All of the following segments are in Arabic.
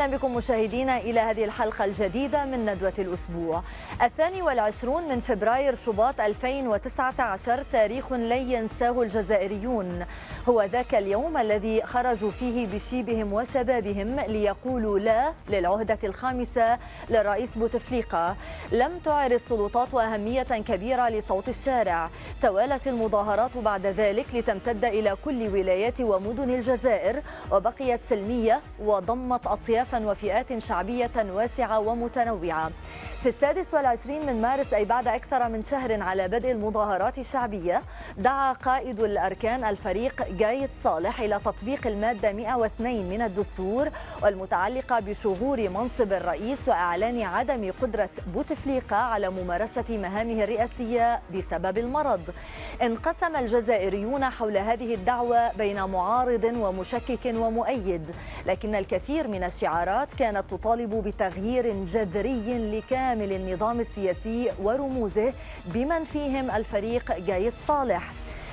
أهلا بكم مشاهدينا إلى هذه الحلقة الجديدة من ندوة الأسبوع الثاني والعشرون من فبراير شباط 2019 تاريخ لن ينساه الجزائريون هو ذاك اليوم الذي خرجوا فيه بشيبهم وشبابهم ليقولوا لا للعهدة الخامسة للرئيس بوتفليقة لم تعر السلطات أهمية كبيرة لصوت الشارع توالت المظاهرات بعد ذلك لتمتد إلى كل ولايات ومدن الجزائر وبقيت سلمية وضمت أطياف وفئات شعبية واسعة ومتنوعة في السادس والعشرين من مارس أي بعد أكثر من شهر على بدء المظاهرات الشعبية دعا قائد الأركان الفريق جايد صالح إلى تطبيق المادة 102 من الدستور والمتعلقة بشهور منصب الرئيس وإعلان عدم قدرة بوتفليقة على ممارسة مهامه الرئاسية بسبب المرض انقسم الجزائريون حول هذه الدعوة بين معارض ومشكك ومؤيد لكن الكثير من الشعارات كانت تطالب بتغيير جذري لكان كامل النظام السياسي ورموزه بمن فيهم الفريق جايد صالح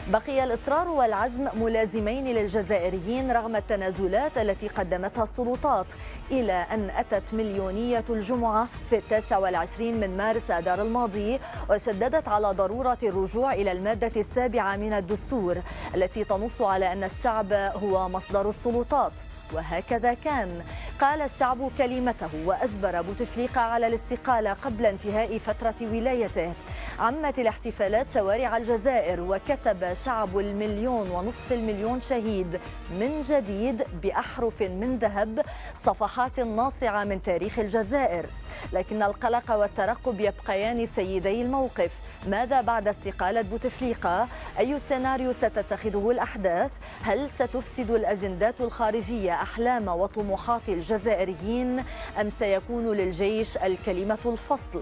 بقي الإصرار والعزم ملازمين للجزائريين رغم التنازلات التي قدمتها السلطات إلى أن أتت مليونية الجمعة في التاسع والعشرين من مارس أدار الماضي وشددت على ضرورة الرجوع إلى المادة السابعة من الدستور التي تنص على أن الشعب هو مصدر السلطات وهكذا كان قال الشعب كلمته وأجبر بوتفليقة على الاستقالة قبل انتهاء فترة ولايته عمت الاحتفالات شوارع الجزائر وكتب شعب المليون ونصف المليون شهيد من جديد بأحرف من ذهب صفحات ناصعة من تاريخ الجزائر لكن القلق والترقب يبقيان سيدي الموقف ماذا بعد استقالة بوتفليقة؟ أي سيناريو ستتخذه الأحداث؟ هل ستفسد الأجندات الخارجية أحلام وطموحات الجزائريين أم سيكون للجيش الكلمة الفصل؟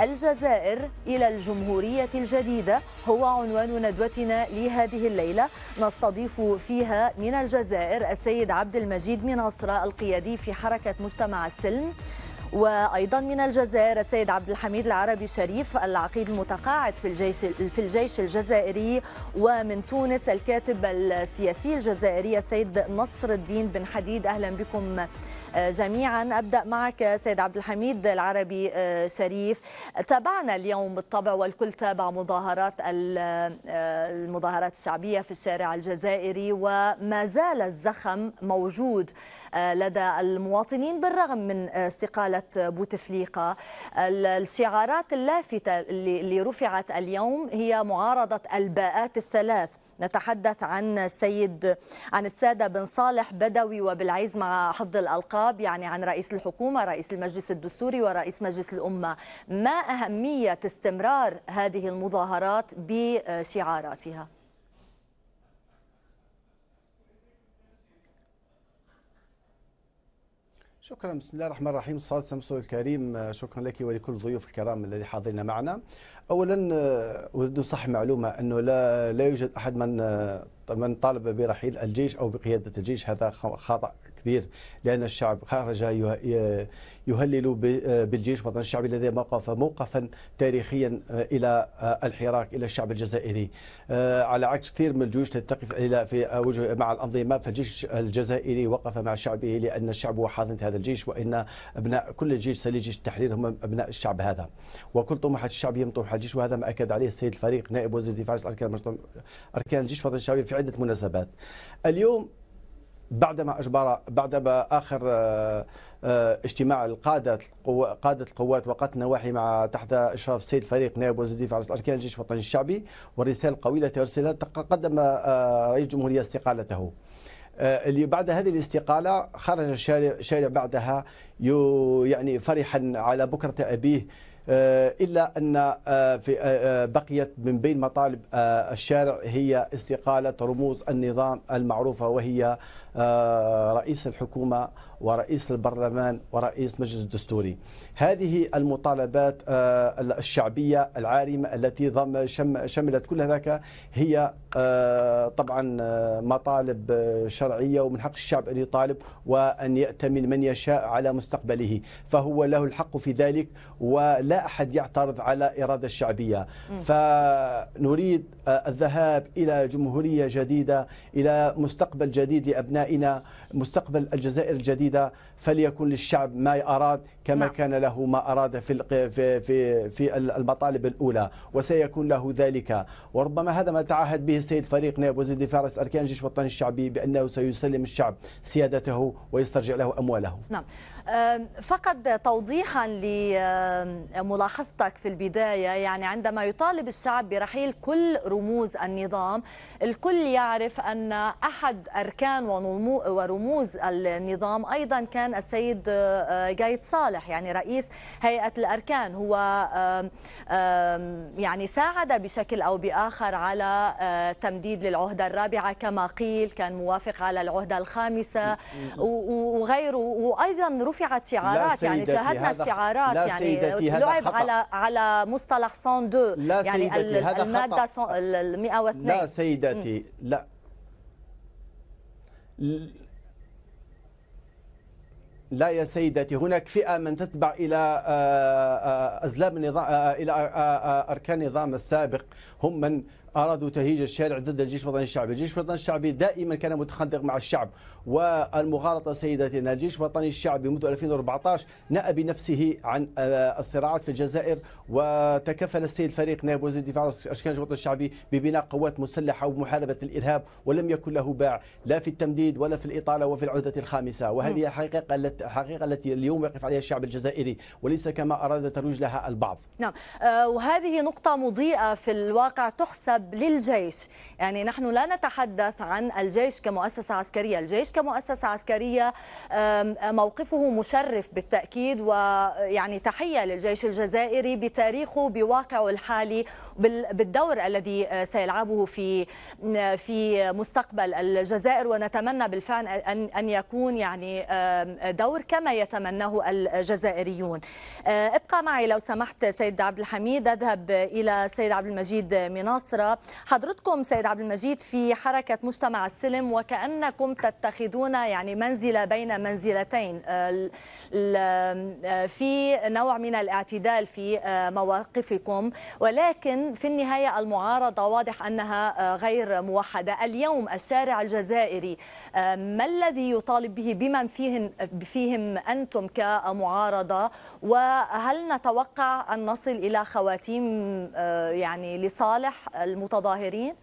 الجزائر إلى الجمهورية الجديدة هو عنوان ندوتنا لهذه الليلة نستضيف فيها من الجزائر السيد عبد المجيد مناصرة القيادي في حركة مجتمع السلم وايضا من الجزائر السيد عبد الحميد العربي شريف العقيد المتقاعد في الجيش في الجيش الجزائري ومن تونس الكاتب السياسي الجزائري السيد نصر الدين بن حديد اهلا بكم جميعا أبدأ معك سيد عبد الحميد العربي آه، شريف تابعنا اليوم بالطبع والكل تابع مظاهرات آه، المظاهرات الشعبية في الشارع الجزائري وما زال الزخم موجود آه، لدى المواطنين بالرغم من استقالة بوتفليقة الشعارات اللافتة اللي رفعت اليوم هي معارضة الباءات الثلاث نتحدث عن السيد عن السادة بن صالح بدوي وبالعيز مع حفظ الألقاب يعني عن رئيس الحكومة رئيس المجلس الدستوري ورئيس مجلس الأمة ما أهمية استمرار هذه المظاهرات بشعاراتها؟ شكرا بسم الله الرحمن الرحيم الصلاة والسلام على الكريم شكرا لك ولكل الضيوف الكرام الذي حاضرين معنا اولا اريد صح معلومه انه لا لا يوجد احد من من طالب برحيل الجيش او بقياده الجيش هذا خطا كبير لأن الشعب خرج يهلل بالجيش الوطني الشعبي الذي موقف موقفا تاريخيا آه، إلى آه، الحراك إلى الشعب الجزائري آه، على عكس كثير من الجيوش التي تقف إلى في وجه مع الأنظمة فالجيش الجزائري وقف مع شعبه لأن الشعب هو حاضنة هذا الجيش وإن أبناء كل الجيش سليل جيش التحرير هم أبناء الشعب هذا وكل طموحات الشعب هي من طموحات الجيش وهذا ما أكد عليه السيد الفريق نائب وزير الدفاع أركان أركان الجيش الوطني الشعبي في عدة مناسبات اليوم بعدما اجبر بعدما اخر آه، آه، اجتماع القاده قاده القوات وقت نواحي مع تحت اشراف السيد فريق نائب وزير الدفاع رئيس الاركان الجيش الوطني الشعبي والرساله القويه التي ارسلها قدم آه، رئيس الجمهوريه استقالته اللي بعد هذه الاستقاله خرج الشارع بعدها يعني فرحا على بكره ابيه آه، إلا أن آه، في آه، بقيت من بين مطالب الشارع هي استقالة رموز النظام المعروفة وهي رئيس الحكومة ورئيس البرلمان ورئيس مجلس الدستوري هذه المطالبات الشعبية العارمة التي شملت كل ذلك هي آه، طبعا آه، مطالب آه، شرعيه ومن حق الشعب ان يطالب وان يأتمن من يشاء على مستقبله فهو له الحق في ذلك ولا احد يعترض على اراده الشعبيه فنريد الذهاب الى جمهوريه جديده الى مستقبل جديد لابنائنا مستقبل الجزائر الجديده فليكن للشعب ما أراد كما نعم. كان له ما أراد في في في في المطالب الأولى وسيكون له ذلك وربما هذا ما تعهد به السيد فريق نائب وزير الدفاع رئيس أركان الجيش الوطني الشعبي بأنه سيسلم الشعب سيادته ويسترجع له أمواله نعم فقط توضيحا لملاحظتك في البداية يعني عندما يطالب الشعب برحيل كل رموز النظام الكل يعرف أن أحد أركان ورموز النظام أيضا كان السيد أه، جايد صالح يعني رئيس هيئة الأركان هو يعني ساعد بشكل أو بآخر على أه، تمديد للعهدة الرابعة كما قيل كان موافق على العهدة الخامسة وغيره وأيضا رفعت شعارات يعني شاهدنا الشعارات يعني لعب على على مصطلح 102 لا يعني سيدتي هذا يعني الماده 102 لا سيدتي لا لا يا سيدتي هناك فئة من تتبع إلى آه، آه، أزلام النظام آه، إلى أركان النظام السابق هم من أرادوا تهيج الشارع ضد الجيش الوطني الشعبي الجيش الوطني الشعبي دائما كان متخندق مع الشعب والمغالطة سيداتنا الجيش الوطني الشعبي منذ 2014 نأى بنفسه عن آه، الصراعات في الجزائر وتكفل السيد فريق نائب وزير الدفاع أشكال الوطني الشعبي ببناء قوات مسلحة ومحاربة الإرهاب ولم يكن له باع لا في التمديد ولا في الإطالة وفي العودة الخامسة وهذه حقيقة التي التي اليوم يقف عليها الشعب الجزائري وليس كما أراد ترويج لها البعض نعم آه، وهذه نقطة مضيئة في الواقع تحسب الحرب للجيش يعني نحن لا نتحدث عن الجيش كمؤسسة عسكرية الجيش كمؤسسة عسكرية موقفه مشرف بالتأكيد ويعني تحية للجيش الجزائري بتاريخه بواقعه الحالي بالدور الذي آه، سيلعبه في في مستقبل الجزائر ونتمنى بالفعل ان ان يكون يعني دور كما يتمناه الجزائريون. آه، ابقى معي لو سمحت سيد عبد الحميد اذهب الى سيد عبد المجيد مناصره حضرتكم سيد عبد المجيد في حركة مجتمع السلم وكأنكم تتخذون يعني منزلة بين منزلتين آه، آه، في نوع من الاعتدال في آه، مواقفكم ولكن في النهاية المعارضة واضح أنها غير موحدة اليوم الشارع الجزائري ما الذي يطالب به بمن فيهم, فيهم أنتم كمعارضة وهل نتوقع أن نصل إلى خواتيم يعني لصالح المتظاهرين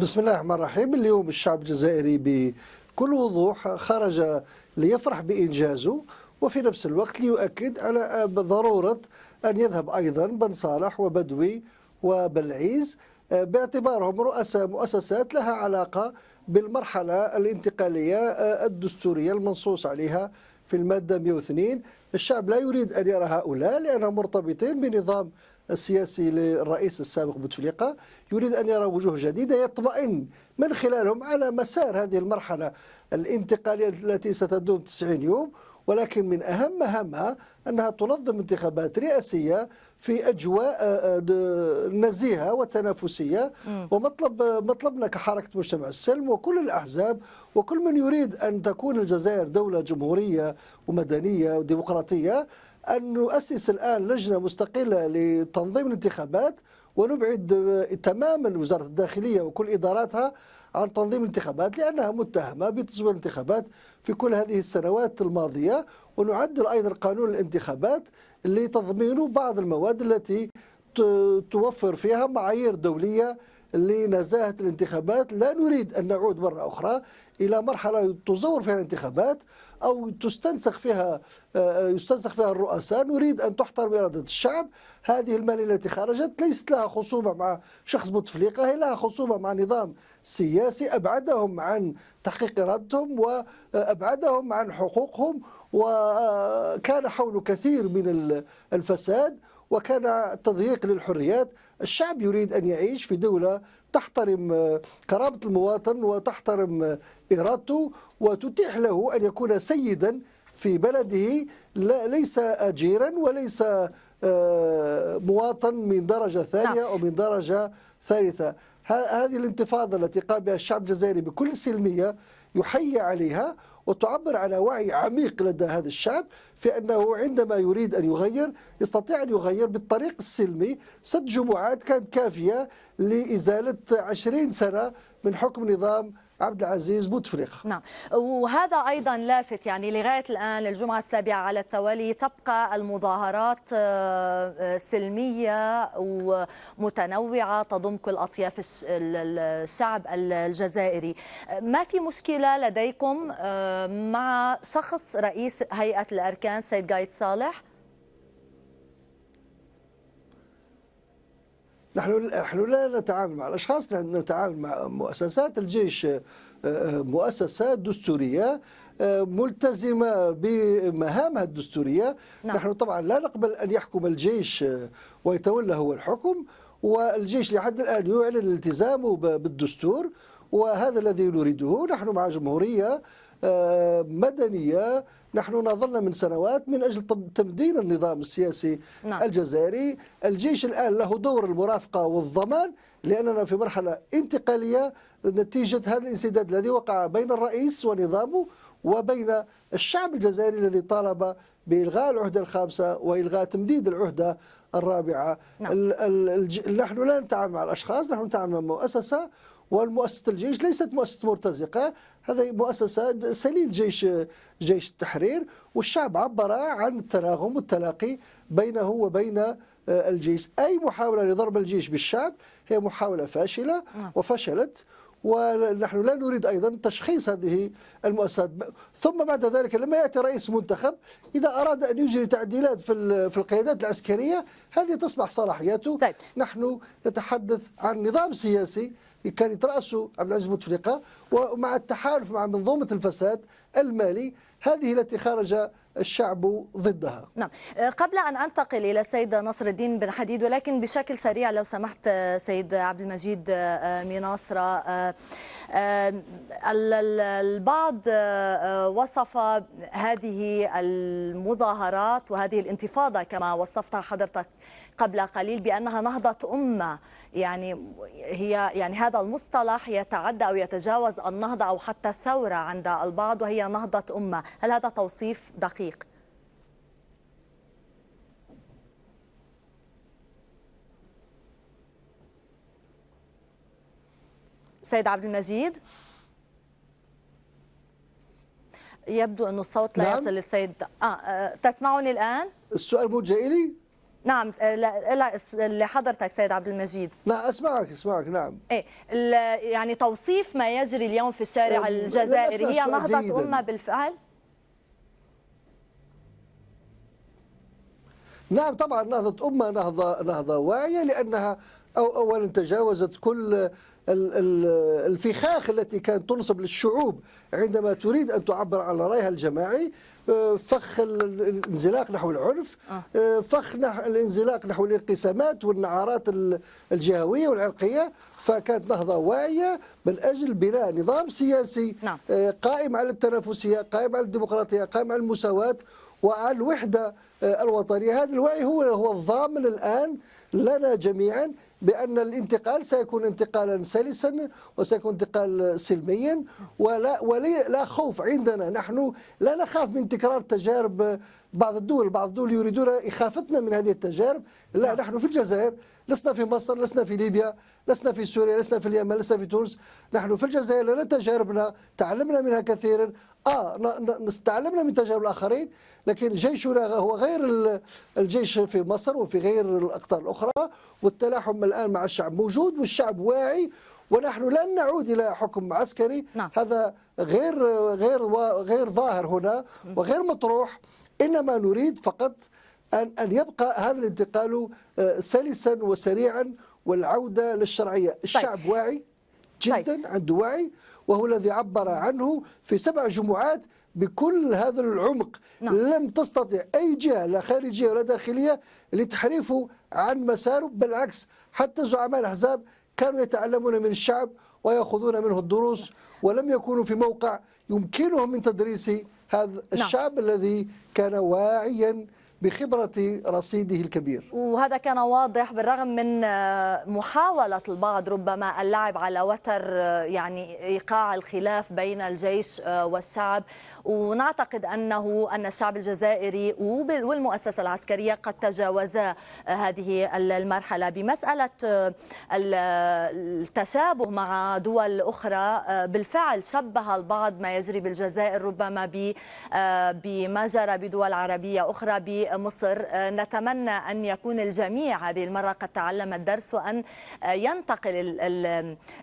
بسم الله الرحمن الرحيم اليوم الشعب الجزائري بكل وضوح خرج ليفرح بإنجازه وفي نفس الوقت ليؤكد على ضرورة أن يذهب أيضا بن صالح وبدوي وبلعيز باعتبارهم رؤساء مؤسسات لها علاقة بالمرحلة الانتقالية الدستورية المنصوص عليها في المادة 102 الشعب لا يريد أن يرى هؤلاء لأنهم مرتبطين بنظام السياسي للرئيس السابق بوتفليقة يريد أن يرى وجوه جديدة يطمئن من خلالهم على مسار هذه المرحلة الانتقالية التي ستدوم 90 يوم ولكن من أهم مهامها أنها تنظم انتخابات رئاسية في أجواء آه، آه، نزيهة وتنافسية ومطلب مطلبنا كحركة مجتمع السلم وكل الأحزاب وكل من يريد أن تكون الجزائر دولة جمهورية ومدنية وديمقراطية أن نؤسس الآن لجنة مستقلة لتنظيم الانتخابات ونبعد آه، تماما وزارة الداخلية وكل إداراتها عن تنظيم الانتخابات لأنها متهمة بتزوير الانتخابات في كل هذه السنوات الماضية ونعدل أيضا قانون الانتخابات لتضمين بعض المواد التي توفر فيها معايير دولية لنزاهة الانتخابات لا نريد أن نعود مرة أخرى إلى مرحلة تزور فيها الانتخابات أو تستنسخ فيها آه، يستنسخ فيها الرؤساء نريد أن تحترم إرادة الشعب هذه الماليه التي خرجت ليست لها خصومه مع شخص بوتفليقه هي لها خصومه مع نظام سياسي ابعدهم عن تحقيق ارادتهم وابعدهم عن حقوقهم وكان حول كثير من الفساد وكان تضييق للحريات الشعب يريد ان يعيش في دوله تحترم آه، كرامه المواطن وتحترم آه، ارادته وتتيح له ان يكون سيدا في بلده ليس اجيرا وليس آه، مواطن من درجة ثانية نعم. من درجة ثالثة هذه الانتفاضة التي قام بها الشعب الجزائري بكل سلمية يحيى عليها وتعبر على وعي عميق لدى هذا الشعب في أنه عندما يريد أن يغير يستطيع أن يغير بالطريق السلمي ست جمعات كانت كافية لإزالة عشرين سنة من حكم نظام عبد العزيز بوتفليقه نعم وهذا ايضا لافت يعني لغايه الان الجمعه السابعه على التوالي تبقى المظاهرات آه، آه، سلميه ومتنوعه تضم كل اطياف الشعب الجزائري ما في مشكله لديكم آه، مع شخص رئيس هيئه الاركان سيد قايد صالح نحن نحن لا نتعامل مع الاشخاص نحن نتعامل مع مؤسسات الجيش آه، مؤسسات دستوريه آه، ملتزمه بمهامها الدستوريه نعم. نحن طبعا لا نقبل ان يحكم الجيش آه، ويتولى هو الحكم والجيش لحد الان يعلن التزامه بالدستور وهذا الذي نريده نحن مع جمهوريه آه، مدنية نحن ناظرنا من سنوات من أجل تمدين النظام السياسي نعم. الجزائري الجيش الآن له دور المرافقة والضمان لأننا في مرحلة انتقالية نتيجة هذا الانسداد الذي وقع بين الرئيس ونظامه وبين الشعب الجزائري الذي طالب بإلغاء العهدة الخامسة وإلغاء تمديد العهدة الرابعة نعم. نحن لا نتعامل مع الأشخاص نحن نتعامل مع مؤسسة والمؤسسة الجيش ليست مؤسسة مرتزقة هذا مؤسسة سليل جيش جيش التحرير والشعب عبر عن التناغم والتلاقي بينه وبين آه، الجيش أي محاولة لضرب الجيش بالشعب هي محاولة فاشلة نعم. وفشلت ونحن لا نريد أيضا تشخيص هذه المؤسسات ثم بعد ذلك لما يأتي رئيس منتخب إذا أراد أن يجري تعديلات في في القيادات العسكرية هذه تصبح صلاحياته طيب. نحن نتحدث عن نظام سياسي كان يترأسه عبد العزيز بوتفليقة ومع التحالف مع منظومة الفساد المالي هذه التي خرج الشعب ضدها نعم آه، قبل أن أنتقل إلى السيد نصر الدين بن حديد ولكن بشكل سريع لو سمحت آه، سيد عبد المجيد آه، ميناصرة البعض وصف هذه المظاهرات وهذه الانتفاضة كما وصفتها حضرتك قبل قليل بأنها نهضة أمة يعني هي يعني هذا المصطلح يتعدى أو يتجاوز النهضة أو حتى الثورة عند البعض وهي نهضة أمة هل هذا توصيف دقيق؟ سيد عبد المجيد يبدو أن الصوت لا نعم. يصل للسيد آه. آه، تسمعني الآن؟ السؤال موجه إلي؟ نعم آه، لحضرتك سيد عبد المجيد لا اسمعك اسمعك نعم ايه يعني توصيف ما يجري اليوم في الشارع إيه، الجزائري هي نهضه امه بالفعل نعم طبعا نهضه امه نهضه نهضه واعيه لانها أو أولا تجاوزت كل الفخاخ التي كانت تنصب للشعوب عندما تريد أن تعبر عن رأيها الجماعي آه، فخ الانزلاق نحو العنف آه. آه، فخ الانزلاق نحو الانقسامات والنعارات الجهوية والعرقية فكانت نهضة واعية من أجل بناء نظام سياسي نعم. قائم على التنافسية قائم على الديمقراطية قائم على المساواة وعلى الوحدة الوطنية هذا الوعي هو هو الضامن الآن لنا جميعا بأن الانتقال سيكون انتقالا سلسا وسيكون انتقال سلميا ولا, ولا خوف عندنا نحن لا نخاف من تكرار تجارب بعض الدول بعض الدول يريدون إخافتنا من هذه التجارب لا نعم. نحن في الجزائر لسنا في مصر لسنا في ليبيا لسنا في سوريا لسنا في اليمن لسنا في تونس نحن في الجزائر لنا تجاربنا تعلمنا منها كثيرا آه تعلمنا من تجارب الآخرين لكن جيشنا هو غير الجيش في مصر وفي غير الأقطار الأخرى والتلاحم الآن مع الشعب موجود والشعب واعي ونحن لن نعود الى حكم عسكري نعم. هذا غير غير غير ظاهر هنا وغير مطروح إنما نريد فقط أن أن يبقى هذا الانتقال آه، سلسا وسريعا والعودة للشرعية طيب. الشعب واعي جدا طيب. عنده وعي وهو الذي عبر عنه في سبع جمعات بكل هذا العمق نعم. لم تستطع أي جهة لا خارجية ولا داخلية لتحريفه عن مساره بالعكس حتى زعماء الأحزاب كانوا يتعلمون من الشعب ويأخذون منه الدروس ولم يكونوا في موقع يمكنهم من تدريسه هذا نعم. الشعب الذي كان واعيا بخبرة رصيده الكبير وهذا كان واضح بالرغم من آه، محاولة البعض ربما اللعب على وتر آه، يعني إيقاع الخلاف بين الجيش آه، والشعب ونعتقد أنه أن الشعب الجزائري والمؤسسة العسكرية قد تجاوزا هذه المرحلة بمسألة التشابه مع دول أخرى بالفعل شبه البعض ما يجري بالجزائر ربما بما جرى بدول عربية أخرى مصر آه، نتمنى أن يكون الجميع هذه المرة قد تعلم الدرس وأن آه، ينتقل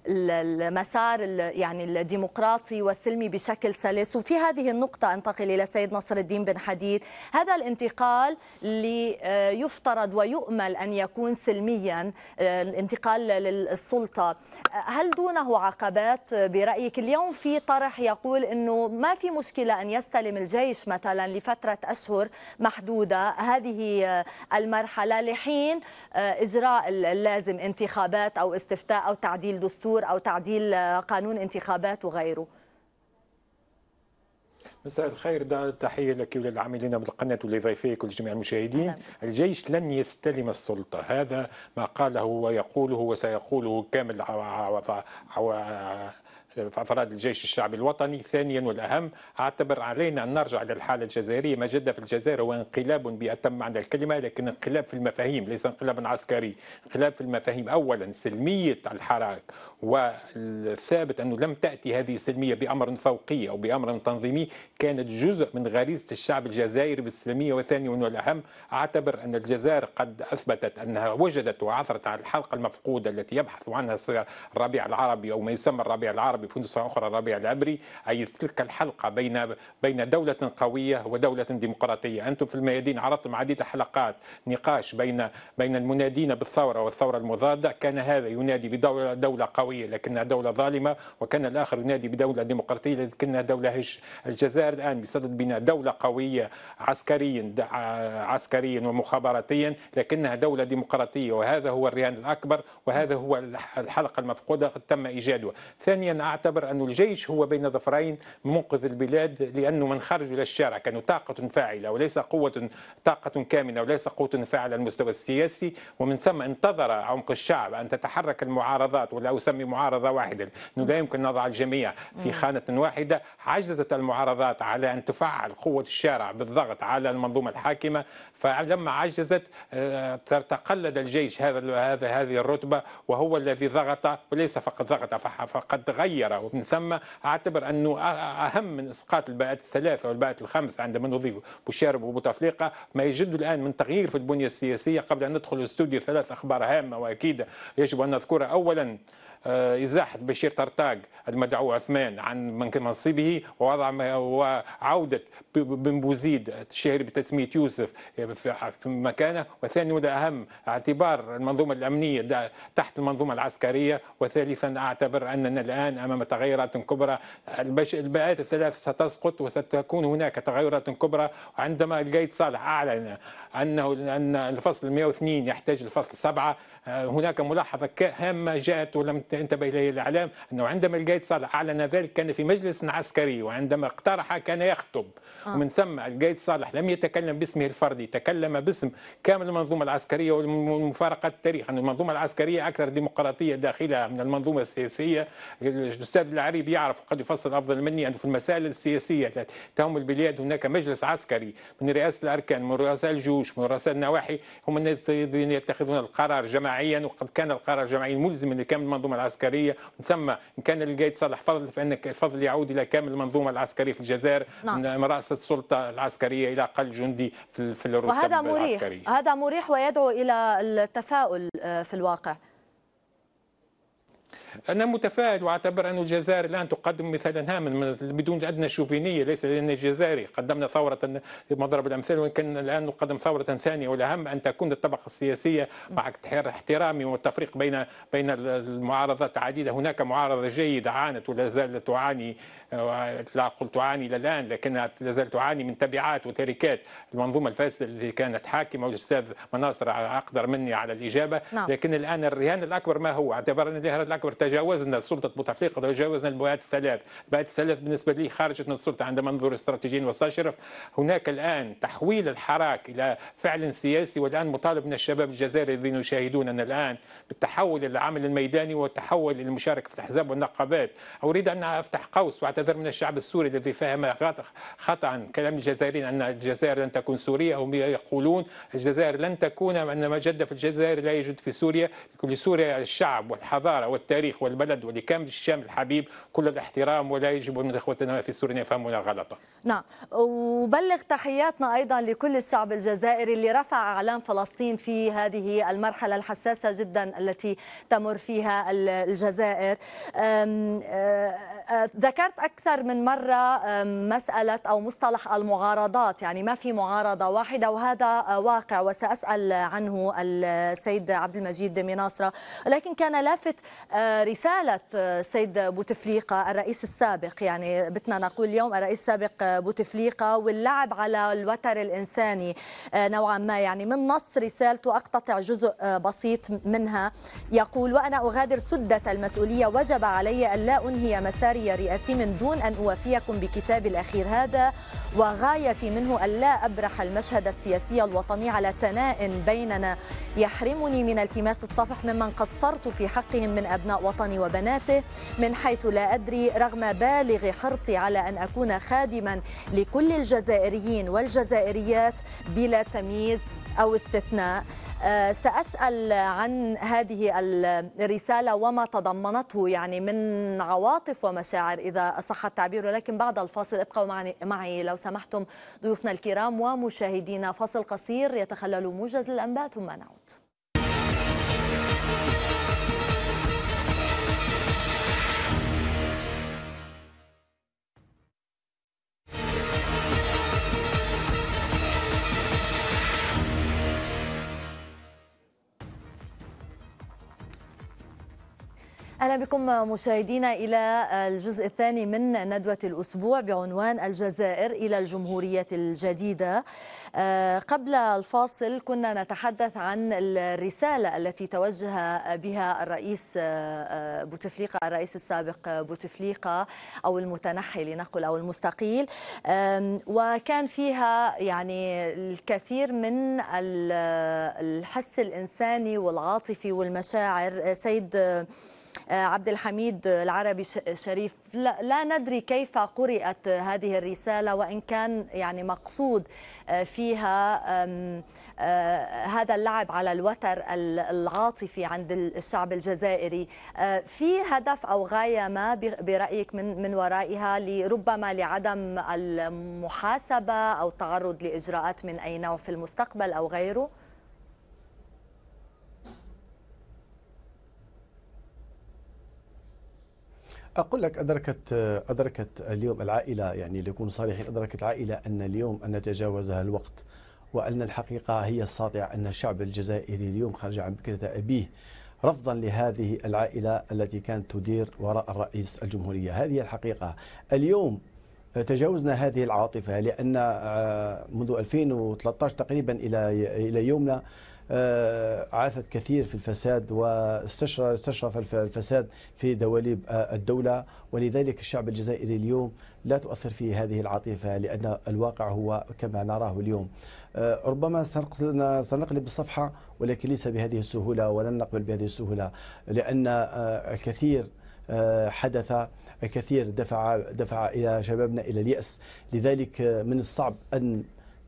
المسار يعني الديمقراطي والسلمي بشكل سلس وفي هذه النقطة أنتقل إلى سيد نصر الدين بن حديد هذا الانتقال ليفترض آه، ويؤمل أن يكون سلميا الانتقال للسلطة هل دونه عقبات برأيك اليوم في طرح يقول أنه ما في مشكلة أن يستلم الجيش مثلا لفترة أشهر محدودة هذه آه، المرحلة لحين آه، إجراء اللازم انتخابات أو استفتاء أو تعديل دستور أو تعديل آه، قانون انتخابات وغيره مساء الخير دار التحية لك وللعاملين بالقناة ولضيفيك ولجميع المشاهدين الجيش لن يستلم السلطة هذا ما قاله ويقوله وسيقوله كامل افراد الجيش الشعبي الوطني ثانيا والاهم اعتبر علينا ان نرجع للحاله الجزائريه ما جد في الجزائر هو انقلاب باتم معنى الكلمه لكن انقلاب في المفاهيم ليس انقلابا عسكري انقلاب في المفاهيم اولا سلميه الحراك والثابت انه لم تاتي هذه السلميه بامر فوقي او بامر تنظيمي كانت جزء من غريزه الشعب الجزائري بالسلميه وثانيا والاهم اعتبر ان الجزائر قد اثبتت انها وجدت وعثرت على الحلقه المفقوده التي يبحث عنها الربيع العربي او ما يسمى الربيع العربي بفندس أخرى الربيع العبري أي تلك الحلقة بين بين دولة قوية ودولة ديمقراطية أنتم في الميادين عرضتم عديد الحلقات نقاش بين بين المنادين بالثورة والثورة المضادة كان هذا ينادي بدولة دولة قوية لكنها دولة ظالمة وكان الآخر ينادي بدولة ديمقراطية لكنها دولة هش الجزائر الآن بصدد بناء دولة قوية عسكريا عسكريا ومخابراتيا لكنها دولة ديمقراطية وهذا هو الرهان الأكبر وهذا هو الحلقة المفقودة قد تم إيجادها ثانيا أعتبر أن الجيش هو بين ظفرين منقذ البلاد لأنه من خرج إلى الشارع كانوا طاقة فاعلة وليس قوة طاقة كامنة وليس قوة فاعلة على المستوى السياسي ومن ثم انتظر عمق الشعب أن تتحرك المعارضات ولا أسمي معارضة واحدة انه لا يمكن نضع الجميع في خانة واحدة عجزت المعارضات على أن تفعل قوة الشارع بالضغط على المنظومة الحاكمة فلما عجزت آه، تقلد الجيش هذا هذه الرتبة وهو الذي ضغط وليس فقط ضغط فقد غير كبيره ومن ثم اعتبر انه اهم من اسقاط الباءات الثلاثه والباءات الخمس عندما نضيف بوشارب وبوتفليقه ما يجد الان من تغيير في البنيه السياسيه قبل ان ندخل الاستوديو ثلاث اخبار هامه واكيده يجب ان نذكرها اولا آه، ازاحه بشير طرطاق المدعو عثمان عن منصبه ووضع وعوده بن بوزيد الشهير بتسميه يوسف آه، في مكانه وثاني وده اهم اعتبار المنظومه الامنيه تحت المنظومه العسكريه وثالثا اعتبر اننا الان امام تغيرات كبرى البيئات الثلاث ستسقط وستكون هناك تغيرات كبرى عندما القيد صالح اعلن انه ان الفصل 102 يحتاج الفصل 7 هناك ملاحظة هامة جاءت ولم تنتبه إليها الإعلام أنه عندما القايد صالح أعلن ذلك كان في مجلس عسكري وعندما اقترح كان يخطب آه. ومن ثم القايد صالح لم يتكلم باسمه الفردي تكلم باسم كامل المنظومة العسكرية والمفارقة التاريخ أن يعني المنظومة العسكرية أكثر ديمقراطية داخلها من المنظومة السياسية الأستاذ العريب يعرف وقد يفصل أفضل مني أنه في المسائل السياسية التي تهم البلاد هناك مجلس عسكري من رئاسة الأركان من رؤساء الجيوش من رؤساء النواحي هم الذين يتخذون القرار جماعة جماعيا وقد كان القرار جماعيا ملزما لكامل المنظومه العسكريه من ثم ان كان للقائد صالح فضل فان الفضل يعود الى كامل المنظومه العسكريه في الجزائر نعم. من رئاسه السلطه العسكريه الى اقل جندي في الرتب العسكريه وهذا مريح هذا مريح ويدعو الى التفاؤل آه، في الواقع انا متفائل واعتبر ان الجزائر الان تقدم مثالا هاما بدون ادنى شوفينيه ليس لان الجزائري قدمنا ثوره مضرب الامثال وان كان الان نقدم ثوره ثانيه والاهم ان تكون الطبقه السياسيه مع احترامي والتفريق بين بين المعارضات العديده هناك معارضه جيده عانت ولا زالت تعاني آه، لا أقول تعاني إلى الآن لكنها لا زالت تعاني من تبعات وتركات المنظومة الفاسدة التي كانت حاكمة والأستاذ مناصر أقدر مني على الإجابة نعم. لكن الآن الرهان الأكبر ما هو؟ اعتبر أن الرهان الأكبر تجاوزنا سلطه بوتفليقه تجاوزنا المواد الثلاث المبيعات الثلاث بالنسبه لي خرجت من السلطه عندما انظر استراتيجيا وصاشرف هناك الان تحويل الحراك الى فعل سياسي والان مطالب من الشباب الجزائري الذين يشاهدوننا الان بالتحول الى العمل الميداني والتحول الى المشاركه في الاحزاب والنقابات اريد ان افتح قوس واعتذر من الشعب السوري الذي فهم خطا كلام الجزائريين ان الجزائر لن تكون سورية هم يقولون الجزائر لن تكون ان ما جد في الجزائر لا يوجد في سوريا لكل سوريا الشعب والحضاره والتاريخ للتاريخ والبلد ولكامل الشام الحبيب كل الاحترام ولا يجب من اخوتنا في سوريا يفهمونا غلطا. نعم وبلغ تحياتنا ايضا لكل الشعب الجزائري اللي رفع اعلام فلسطين في هذه المرحله الحساسه جدا التي تمر فيها الجزائر. أم أم أه، ذكرت أكثر من مرة مسألة أو مصطلح المعارضات يعني ما في معارضة واحدة وهذا واقع وسأسأل عنه السيد عبد المجيد من ناصرة لكن كان لافت آه، رسالة السيد آه، بوتفليقة الرئيس السابق يعني بتنا نقول اليوم الرئيس السابق آه، بوتفليقة واللعب على الوتر الإنساني نوعا ما يعني من نص رسالته أقتطع جزء بسيط منها يقول وأنا أغادر سدة المسؤولية وجب علي أن لا أنهي مساري عسكري رئاسي من دون أن أوافيكم بكتاب الأخير هذا وغايتي منه ألا أبرح المشهد السياسي الوطني على تناء بيننا يحرمني من التماس الصفح ممن قصرت في حقهم من أبناء وطني وبناته من حيث لا أدري رغم بالغ حرصي على أن أكون خادما لكل الجزائريين والجزائريات بلا تمييز أو استثناء آه، سأسأل عن هذه الرسالة وما تضمنته يعني من عواطف ومشاعر إذا صح التعبير ولكن بعد الفاصل ابقوا معي لو سمحتم ضيوفنا الكرام ومشاهدينا فاصل قصير يتخلل موجز الأنباء ثم نعود أهلا بكم مشاهدينا إلى الجزء الثاني من ندوة الأسبوع بعنوان الجزائر إلى الجمهورية الجديدة آه، قبل الفاصل كنا نتحدث عن الرسالة التي توجه بها الرئيس آه، آه، بوتفليقة الرئيس السابق بوتفليقة أو المتنحي لنقل أو المستقيل وكان فيها يعني الكثير من الحس الإنساني والعاطفي والمشاعر سيد آه، عبد الحميد العربي شريف لا ندري كيف قرات هذه الرسالة وإن كان يعني مقصود آه، فيها آه، هذا اللعب على الوتر العاطفي عند الشعب الجزائري في هدف أو غاية ما برأيك من من ورائها لربما لعدم المحاسبة أو التعرض لإجراءات من أي نوع في المستقبل أو غيره؟ اقول لك ادركت ادركت اليوم العائله يعني ليكون صريحين ادركت العائله ان اليوم ان تجاوزها الوقت وان الحقيقه هي الساطعه ان الشعب الجزائري اليوم خرج عن بكره ابيه رفضا لهذه العائله التي كانت تدير وراء الرئيس الجمهوريه هذه الحقيقه اليوم تجاوزنا هذه العاطفة لأن آه، منذ 2013 تقريبا إلى إلى يومنا آه، عاثت كثير في الفساد واستشرف الفساد في دواليب آه، الدولة ولذلك الشعب الجزائري اليوم لا تؤثر فيه هذه العاطفة لأن الواقع هو كما نراه اليوم آه، ربما سنقلب الصفحة ولكن ليس بهذه السهولة ولن نقبل بهذه السهولة لأن الكثير حدث الكثير دفع دفع إلى شبابنا إلى اليأس لذلك من الصعب أن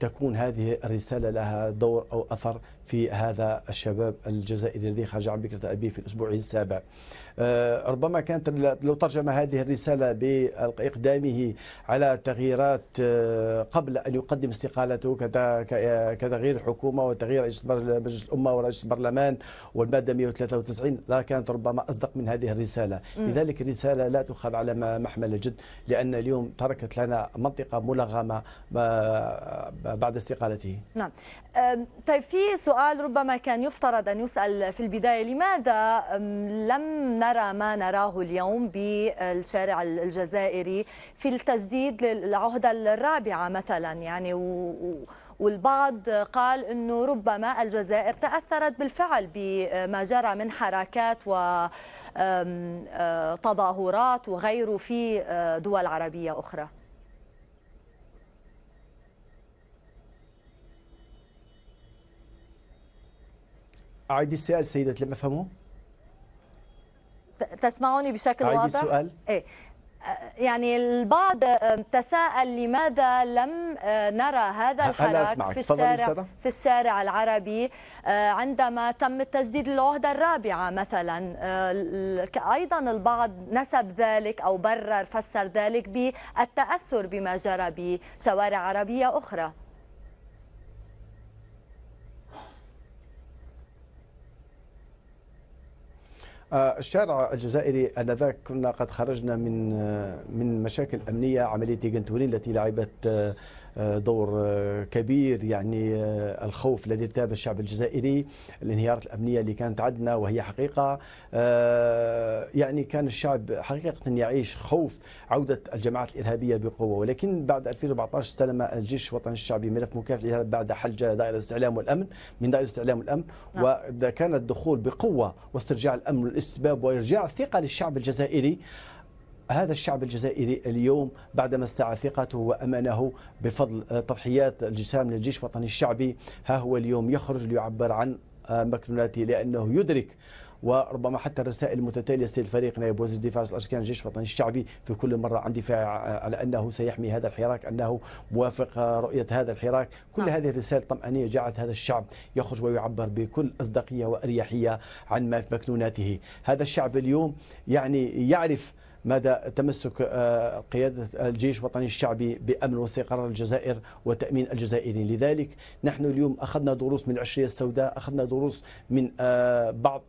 تكون هذه الرسالة لها دور أو أثر في هذا الشباب الجزائري الذي خرج عن بكرة أبيه في الأسبوع السابع آه، ربما كانت لو ترجم هذه الرسالة بإقدامه على تغييرات آه، قبل أن يقدم استقالته كتغيير الحكومة وتغيير مجلس الأمة ورئيس البرلمان والمادة 193 لا كانت ربما أصدق من هذه الرسالة لذلك الرسالة لا تؤخذ على محمل الجد لأن اليوم تركت لنا منطقة ملغمة بعد استقالته نعم طيب في سؤال ربما كان يفترض أن يسأل في البداية لماذا لم نرى ما نراه اليوم بالشارع الجزائري في التجديد للعهدة الرابعة مثلا يعني و... والبعض قال انه ربما الجزائر تاثرت بالفعل بما جرى من حركات وتظاهرات أه، وغيره في أه، دول عربيه اخرى أعيدي السؤال سيدة لم أفهمه تسمعوني بشكل واضح؟ أعيدي السؤال؟ إيه يعني البعض تساءل لماذا لم نرى هذا الحراك في الشارع في الشارع العربي عندما تم تجديد العهده الرابعه مثلا ايضا البعض نسب ذلك او برر فسر ذلك بالتاثر بما جرى بشوارع عربيه اخرى آه، الشارع الجزائري انذاك كنا قد خرجنا من آه، من مشاكل امنيه عمليه جنتولين التي لعبت آه، آه، دور آه، كبير يعني آه، الخوف الذي ارتاب الشعب الجزائري الانهيارات الامنيه اللي كانت عندنا وهي حقيقه يعني كان الشعب حقيقه يعيش خوف عوده الجماعات الارهابيه بقوه ولكن بعد 2014 استلم الجيش الوطني الشعبي ملف مكافحه الارهاب بعد حل دائره الاستعلام والامن من دائره الاستعلام والامن نعم. وكان الدخول بقوه واسترجاع الامن والاستباب وارجاع الثقه للشعب الجزائري هذا الشعب الجزائري اليوم بعدما استعى ثقته وامنه بفضل تضحيات الجسام للجيش الوطني الشعبي ها هو اليوم يخرج ليعبر عن مكنوناته لانه يدرك وربما حتى الرسائل المتتاليه سيد الفريق نائب وزير الدفاع الاركان الجيش الوطني الشعبي في كل مره عن دفاع على انه سيحمي هذا الحراك انه موافق رؤيه هذا الحراك كل نعم. هذه الرسائل الطمانيه جعلت هذا الشعب يخرج ويعبر بكل اصدقيه واريحيه عن ما في مكنوناته هذا الشعب اليوم يعني يعرف مدى تمسك آه، قيادة الجيش الوطني الشعبي بأمن واستقرار الجزائر وتأمين الجزائريين لذلك نحن اليوم أخذنا دروس من العشرية السوداء أخذنا دروس من آه، بعض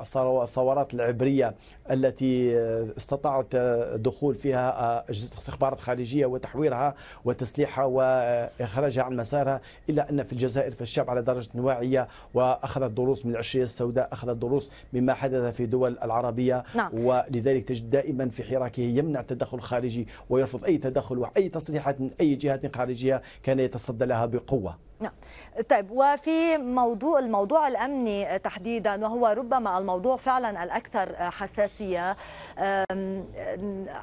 الثورات العبرية التي آه، استطاعت دخول فيها أجهزة استخبارات خارجية وتحويرها وتسليحها وإخراجها عن مسارها إلا أن في الجزائر في الشعب على درجة واعية وأخذت دروس من العشرية السوداء أخذت دروس مما حدث في دول العربية نعم. ولذلك تجد دائما في حراكه يمنع التدخل خارجي ويرفض أي تدخل وأي تصريحات من أي جهة خارجية كان يتصدى لها بقوة نعم طيب وفي موضوع الموضوع الامني تحديدا وهو ربما الموضوع فعلا الاكثر حساسيه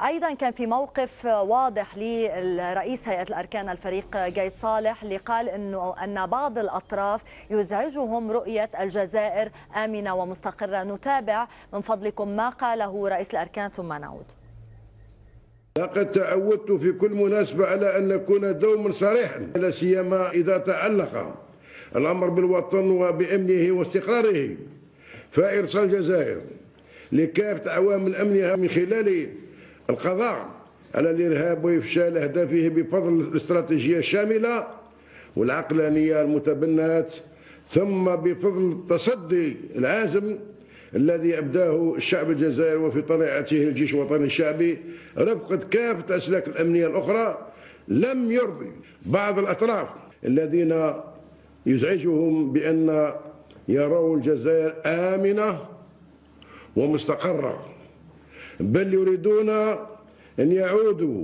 ايضا كان في موقف واضح لرئيس هيئه الاركان الفريق جيد صالح اللي قال انه ان بعض الاطراف يزعجهم رؤيه الجزائر امنه ومستقره نتابع من فضلكم ما قاله رئيس الاركان ثم نعود لقد تعودت في كل مناسبة على أن نكون دوما صريحا لا سيما إذا تعلق الأمر بالوطن وبأمنه واستقراره فإرسال الجزائر لكافة عوامل أمنها من خلال القضاء على الإرهاب وإفشال أهدافه بفضل الاستراتيجية الشاملة والعقلانية المتبنات ثم بفضل التصدي العازم الذي أبداه الشعب الجزائري وفي طليعته الجيش الوطني الشعبي رفقة كافة الأسلاك الأمنية الأخرى لم يرضي بعض الأطراف الذين يزعجهم بأن يروا الجزائر آمنة ومستقرة بل يريدون أن يعودوا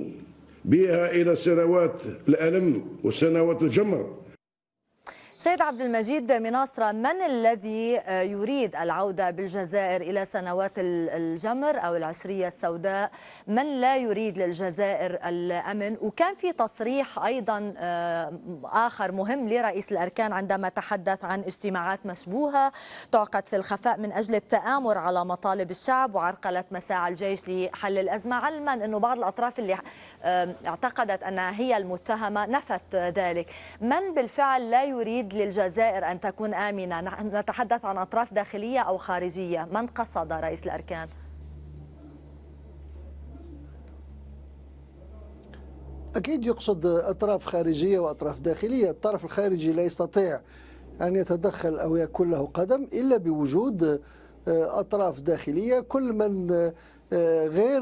بها إلى سنوات الألم وسنوات الجمر سيد عبد المجيد مناصرة من الذي يريد العودة بالجزائر إلى سنوات الجمر أو العشرية السوداء من لا يريد للجزائر الأمن وكان في تصريح أيضا آه، آخر مهم لرئيس الأركان عندما تحدث عن اجتماعات مشبوهة تعقد في الخفاء من أجل التآمر على مطالب الشعب وعرقلة مساعي الجيش لحل الأزمة علما أنه بعض الأطراف اللي آه، اعتقدت أنها هي المتهمة نفت ذلك من بالفعل لا يريد للجزائر الجزائر أن تكون آمنة نتحدث عن أطراف داخلية أو خارجية من قصد رئيس الأركان؟ أكيد يقصد أطراف خارجية وأطراف داخلية الطرف الخارجي لا يستطيع أن يتدخل أو يكون له قدم إلا بوجود آه، أطراف داخلية كل من آه، غير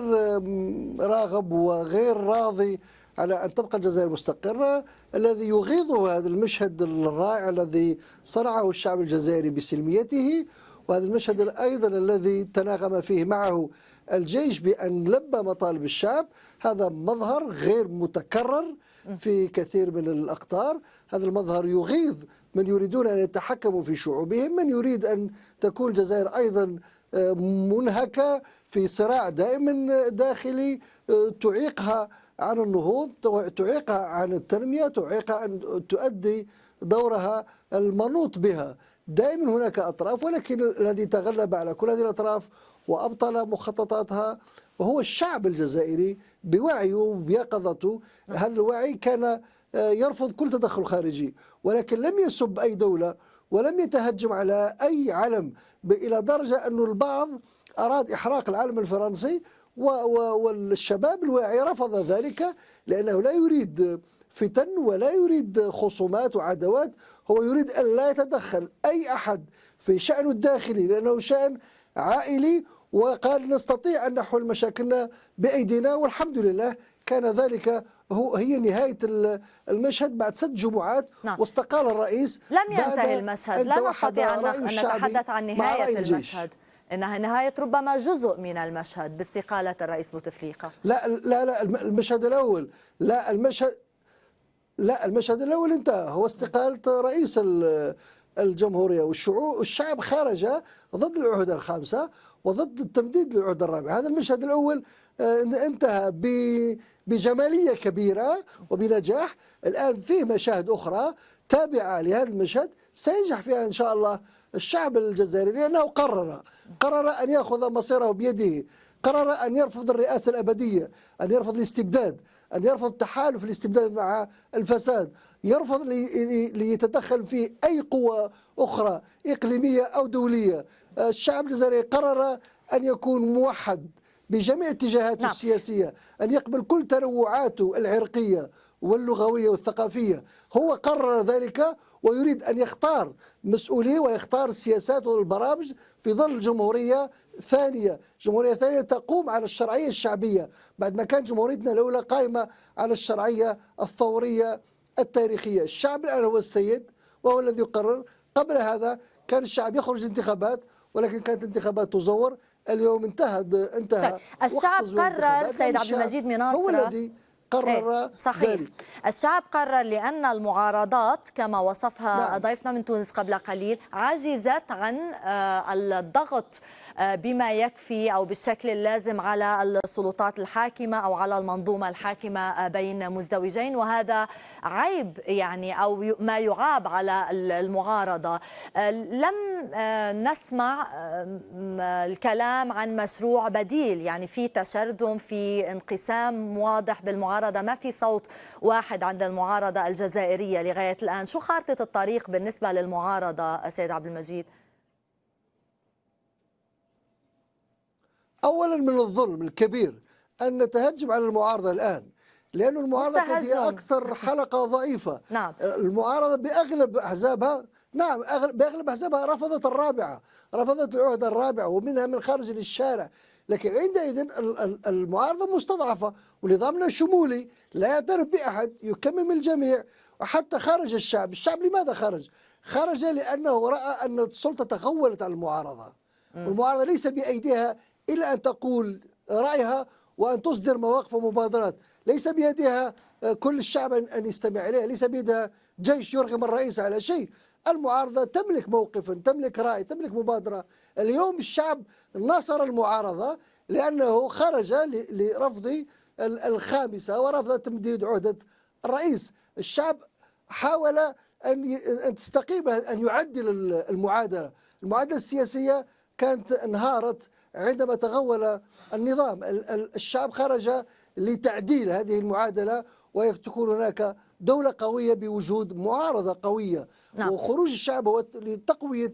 راغب وغير راضي على أن تبقى الجزائر مستقرة الذي يغيظ هذا المشهد الرائع الذي صنعه الشعب الجزائري بسلميته وهذا المشهد أيضا الذي تناغم فيه معه الجيش بأن لبى مطالب الشعب هذا مظهر غير متكرر في كثير من الأقطار هذا المظهر يغيظ من يريدون أن يتحكموا في شعوبهم من يريد أن تكون الجزائر أيضا آه، منهكة في صراع دائما داخلي آه، تعيقها عن النهوض تعيقها عن التنمية تعيقها عن تؤدي دورها المنوط بها دائما هناك أطراف ولكن الذي تغلب على كل هذه الأطراف وأبطل مخططاتها وهو الشعب الجزائري بوعيه وبيقظته هذا الوعي كان آه، يرفض كل تدخل خارجي ولكن لم يسب أي دولة ولم يتهجم على أي علم إلى درجة أن البعض أراد إحراق العالم الفرنسي والشباب الواعي رفض ذلك لأنه لا يريد فتن ولا يريد خصومات وعداوات هو يريد أن لا يتدخل أي أحد في شأنه الداخلي لأنه شأن عائلي وقال نستطيع أن نحل مشاكلنا بأيدينا والحمد لله كان ذلك هو هي نهاية المشهد بعد ست جمعات نعم. واستقال الرئيس لم ينتهي المشهد لا نستطيع أن نتحدث عن نهاية المشهد انها نهايه ربما جزء من المشهد باستقاله الرئيس بوتفليقه لا لا لا المشهد الاول لا المشهد لا المشهد الاول انتهى هو استقاله رئيس الجمهوريه والشعوب الشعب خرج ضد العهده الخامسه وضد التمديد للعهده الرابعه هذا المشهد الاول آه، انتهى بجماليه كبيره وبنجاح الان فيه مشاهد اخرى تابعه لهذا المشهد سينجح فيها ان شاء الله الشعب الجزائري لأنه قرر قرر أن يأخذ مصيره بيده قرر أن يرفض الرئاسة الأبدية أن يرفض الاستبداد أن يرفض تحالف الاستبداد مع الفساد يرفض ليتدخل في أي قوى أخرى إقليمية أو دولية الشعب الجزائري قرر أن يكون موحد بجميع اتجاهاته نعم. السياسية أن يقبل كل تنوعاته العرقية واللغوية والثقافية هو قرر ذلك ويريد أن يختار مسؤوليه ويختار السياسات والبرامج في ظل جمهورية ثانية جمهورية ثانية تقوم على الشرعية الشعبية بعد ما كانت جمهوريتنا الأولى قائمة على الشرعية الثورية التاريخية الشعب الآن هو السيد وهو الذي يقرر قبل هذا كان الشعب يخرج الانتخابات ولكن كانت الانتخابات تزور اليوم انتهت انتهى طيب. الشعب قرر سيد عبد المجيد مناصر هو الذي قرر إيه، صحيح. ذلك الشعب قرر لأن المعارضات كما وصفها نعم. ضيفنا من تونس قبل قليل عجزت عن آه، الضغط آه، بما يكفي أو بالشكل اللازم على السلطات الحاكمة أو على المنظومة الحاكمة آه، بين مزدوجين وهذا عيب يعني أو ما يعاب على المعارضة آه، لم نسمع الكلام عن مشروع بديل يعني في تشرذم في انقسام واضح بالمعارضة ما في صوت واحد عند المعارضة الجزائرية لغاية الآن شو خارطة الطريق بالنسبة للمعارضة سيد عبد المجيد أولا من الظلم الكبير أن نتهجم على المعارضة الآن لأن المعارضة هي أكثر حلقة ضعيفة نعم. أه، المعارضة بأغلب أحزابها نعم بأغلب أحزابها رفضت الرابعة رفضت العهدة الرابعة ومنها من خارج للشارع لكن عندئذ المعارضة مستضعفة ونظامنا شمولي لا يعترف بأحد يكمم الجميع وحتى خرج الشعب الشعب لماذا خرج؟ خرج لأنه رأى أن السلطة تغولت على المعارضة والمعارضة ليس بأيديها إلى أن تقول رأيها وأن تصدر مواقف ومبادرات ليس بيدها آه، كل الشعب أن يستمع إليها ليس بيدها جيش يرغم الرئيس على شيء المعارضة تملك موقف تملك رأي تملك مبادرة اليوم الشعب نصر المعارضة لأنه خرج لرفض الخامسة ورفض تمديد عهدة الرئيس الشعب حاول أن أن تستقيم أن يعدل المعادلة المعادلة السياسية كانت انهارت عندما تغول النظام الشعب خرج لتعديل هذه المعادلة وتكون هناك دولة قوية بوجود معارضة قوية نعم. وخروج الشعب هو لتقوية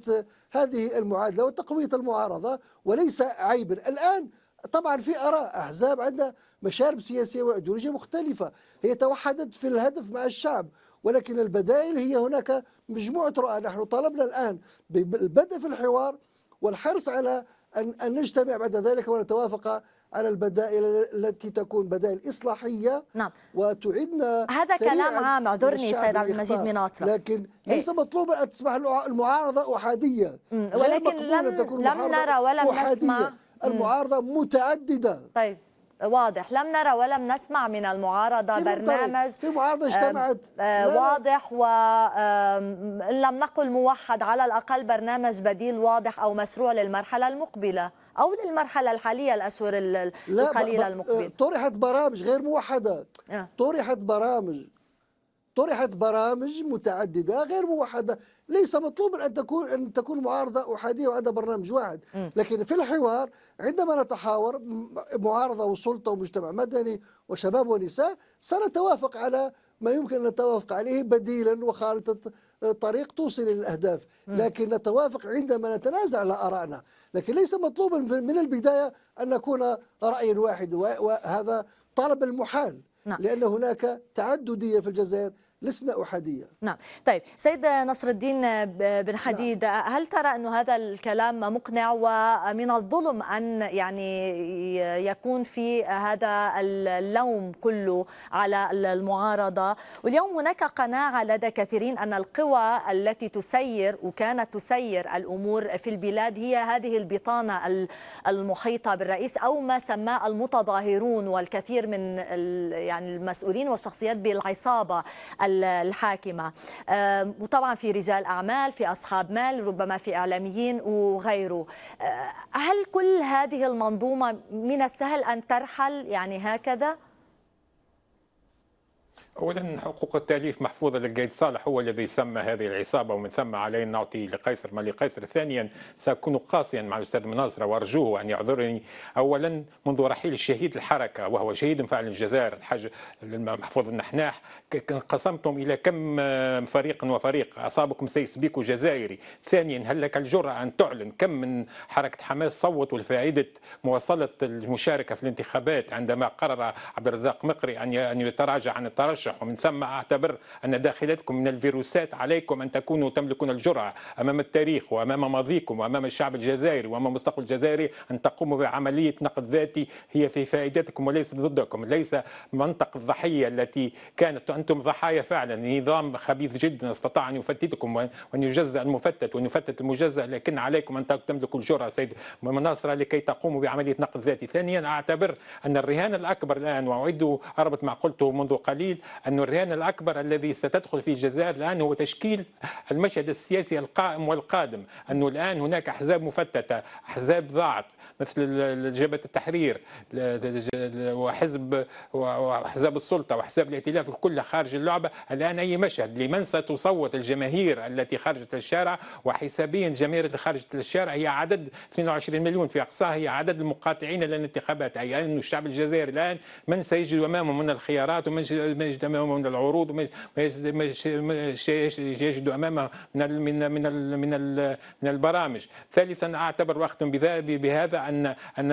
هذه المعادلة وتقوية المعارضة وليس عيبا الآن طبعا في اراء احزاب عندها مشارب سياسيه وايديولوجيه مختلفه هي توحدت في الهدف مع الشعب ولكن البدائل هي هناك مجموعه رؤى نحن طلبنا الان بالبدء في الحوار والحرص على أن, أن نجتمع بعد ذلك ونتوافق على البدائل التي تكون بدائل إصلاحية نعم. وتعيدنا هذا كلام عام اعذرني سيد عبد المجيد مناصرة لكن إيه؟ ليس مطلوبا أن تصبح المعارضة أحادية ولكن لم, تكون لم نرى ولم أحادية. نسمع المعارضة متعددة طيب واضح لم نرى ولم نسمع من المعارضة في برنامج في معارضة اجتمعت آه، واضح ولم نقل موحد على الأقل برنامج بديل واضح أو مشروع للمرحلة المقبلة أو للمرحلة الحالية الأشهر القليلة المقبلة لا طرحت برامج غير موحدة آه. طرحت برامج طرحت برامج متعددة غير موحدة ليس مطلوب أن تكون أن تكون معارضة أحادية وعندها برنامج واحد لكن في الحوار عندما نتحاور معارضة وسلطة ومجتمع مدني وشباب ونساء سنتوافق على ما يمكن أن نتوافق عليه بديلا وخارطة طريق توصل إلى الأهداف لكن نتوافق عندما نتنازع على آرائنا لكن ليس مطلوبا من البداية أن نكون رأي واحد وهذا طلب المحال لا. نعم. لأن هناك تعددية في الجزائر لسنا أحادية نعم طيب سيد نصر الدين بن نعم. حديد نعم. هل ترى أن هذا الكلام مقنع ومن الظلم أن يعني يكون في هذا اللوم كله على المعارضة واليوم هناك قناعة لدى كثيرين أن القوى التي تسير وكانت تسير الأمور في البلاد هي هذه البطانة المحيطة بالرئيس أو ما سماه المتظاهرون والكثير من يعني المسؤولين والشخصيات بالعصابة الحاكمة وطبعا في رجال أعمال في أصحاب مال ربما في إعلاميين وغيره آه، هل كل هذه المنظومة من السهل أن ترحل يعني هكذا؟ اولا حقوق التاليف محفوظه للقيد صالح هو الذي سمى هذه العصابه ومن ثم علينا أن نعطي لقيصر ما لقيصر ثانيا ساكون قاسيا مع الاستاذ مناصره وارجوه ان يعذرني اولا منذ رحيل الشهيد الحركه وهو شهيد فعل الجزائر الحاج محفوظ النحناح انقسمتم الى كم فريق وفريق اصابكم سيس بيكو جزائري ثانيا هل لك الجرأه ان تعلن كم من حركه حماس صوتوا لفائده مواصله المشاركه في الانتخابات عندما قرر عبد الرزاق مقري ان يتراجع عن الترشح ومن ثم أعتبر أن داخلتكم من الفيروسات عليكم أن تكونوا تملكون الجرعة أمام التاريخ وأمام ماضيكم وأمام الشعب الجزائري وأمام المستقبل الجزائري أن تقوموا بعملية نقد ذاتي هي في فائدتكم وليس ضدكم ليس منطق الضحية التي كانت أنتم ضحايا فعلا نظام خبيث جدا استطاع أن يفتتكم وأن يجزأ المفتت وأن يفتت المجزأ لكن عليكم أن تملكوا الجرعة سيد مناصرة لكي تقوموا بعملية نقد ذاتي ثانيا أعتبر أن الرهان الأكبر الآن وأعد أربط ما قلته منذ قليل أن الرهان الأكبر الذي ستدخل في الجزائر الآن هو تشكيل المشهد السياسي القائم والقادم أنه الآن هناك أحزاب مفتتة أحزاب ضاعت مثل جبهة التحرير وحزب وأحزاب السلطة وأحزاب الائتلاف كلها خارج اللعبة الآن أي مشهد لمن ستصوت الجماهير التي خرجت للشارع وحسابيا الجماهير اللي خرجت للشارع هي عدد 22 مليون في أقصاها هي عدد المقاطعين للانتخابات أي أن الشعب الجزائري الآن من سيجد أمامه من الخيارات ومن يجتمعوا من العروض ما يجد امامه من ال من من من, من البرامج ثالثا اعتبر واختم بهذا ان ان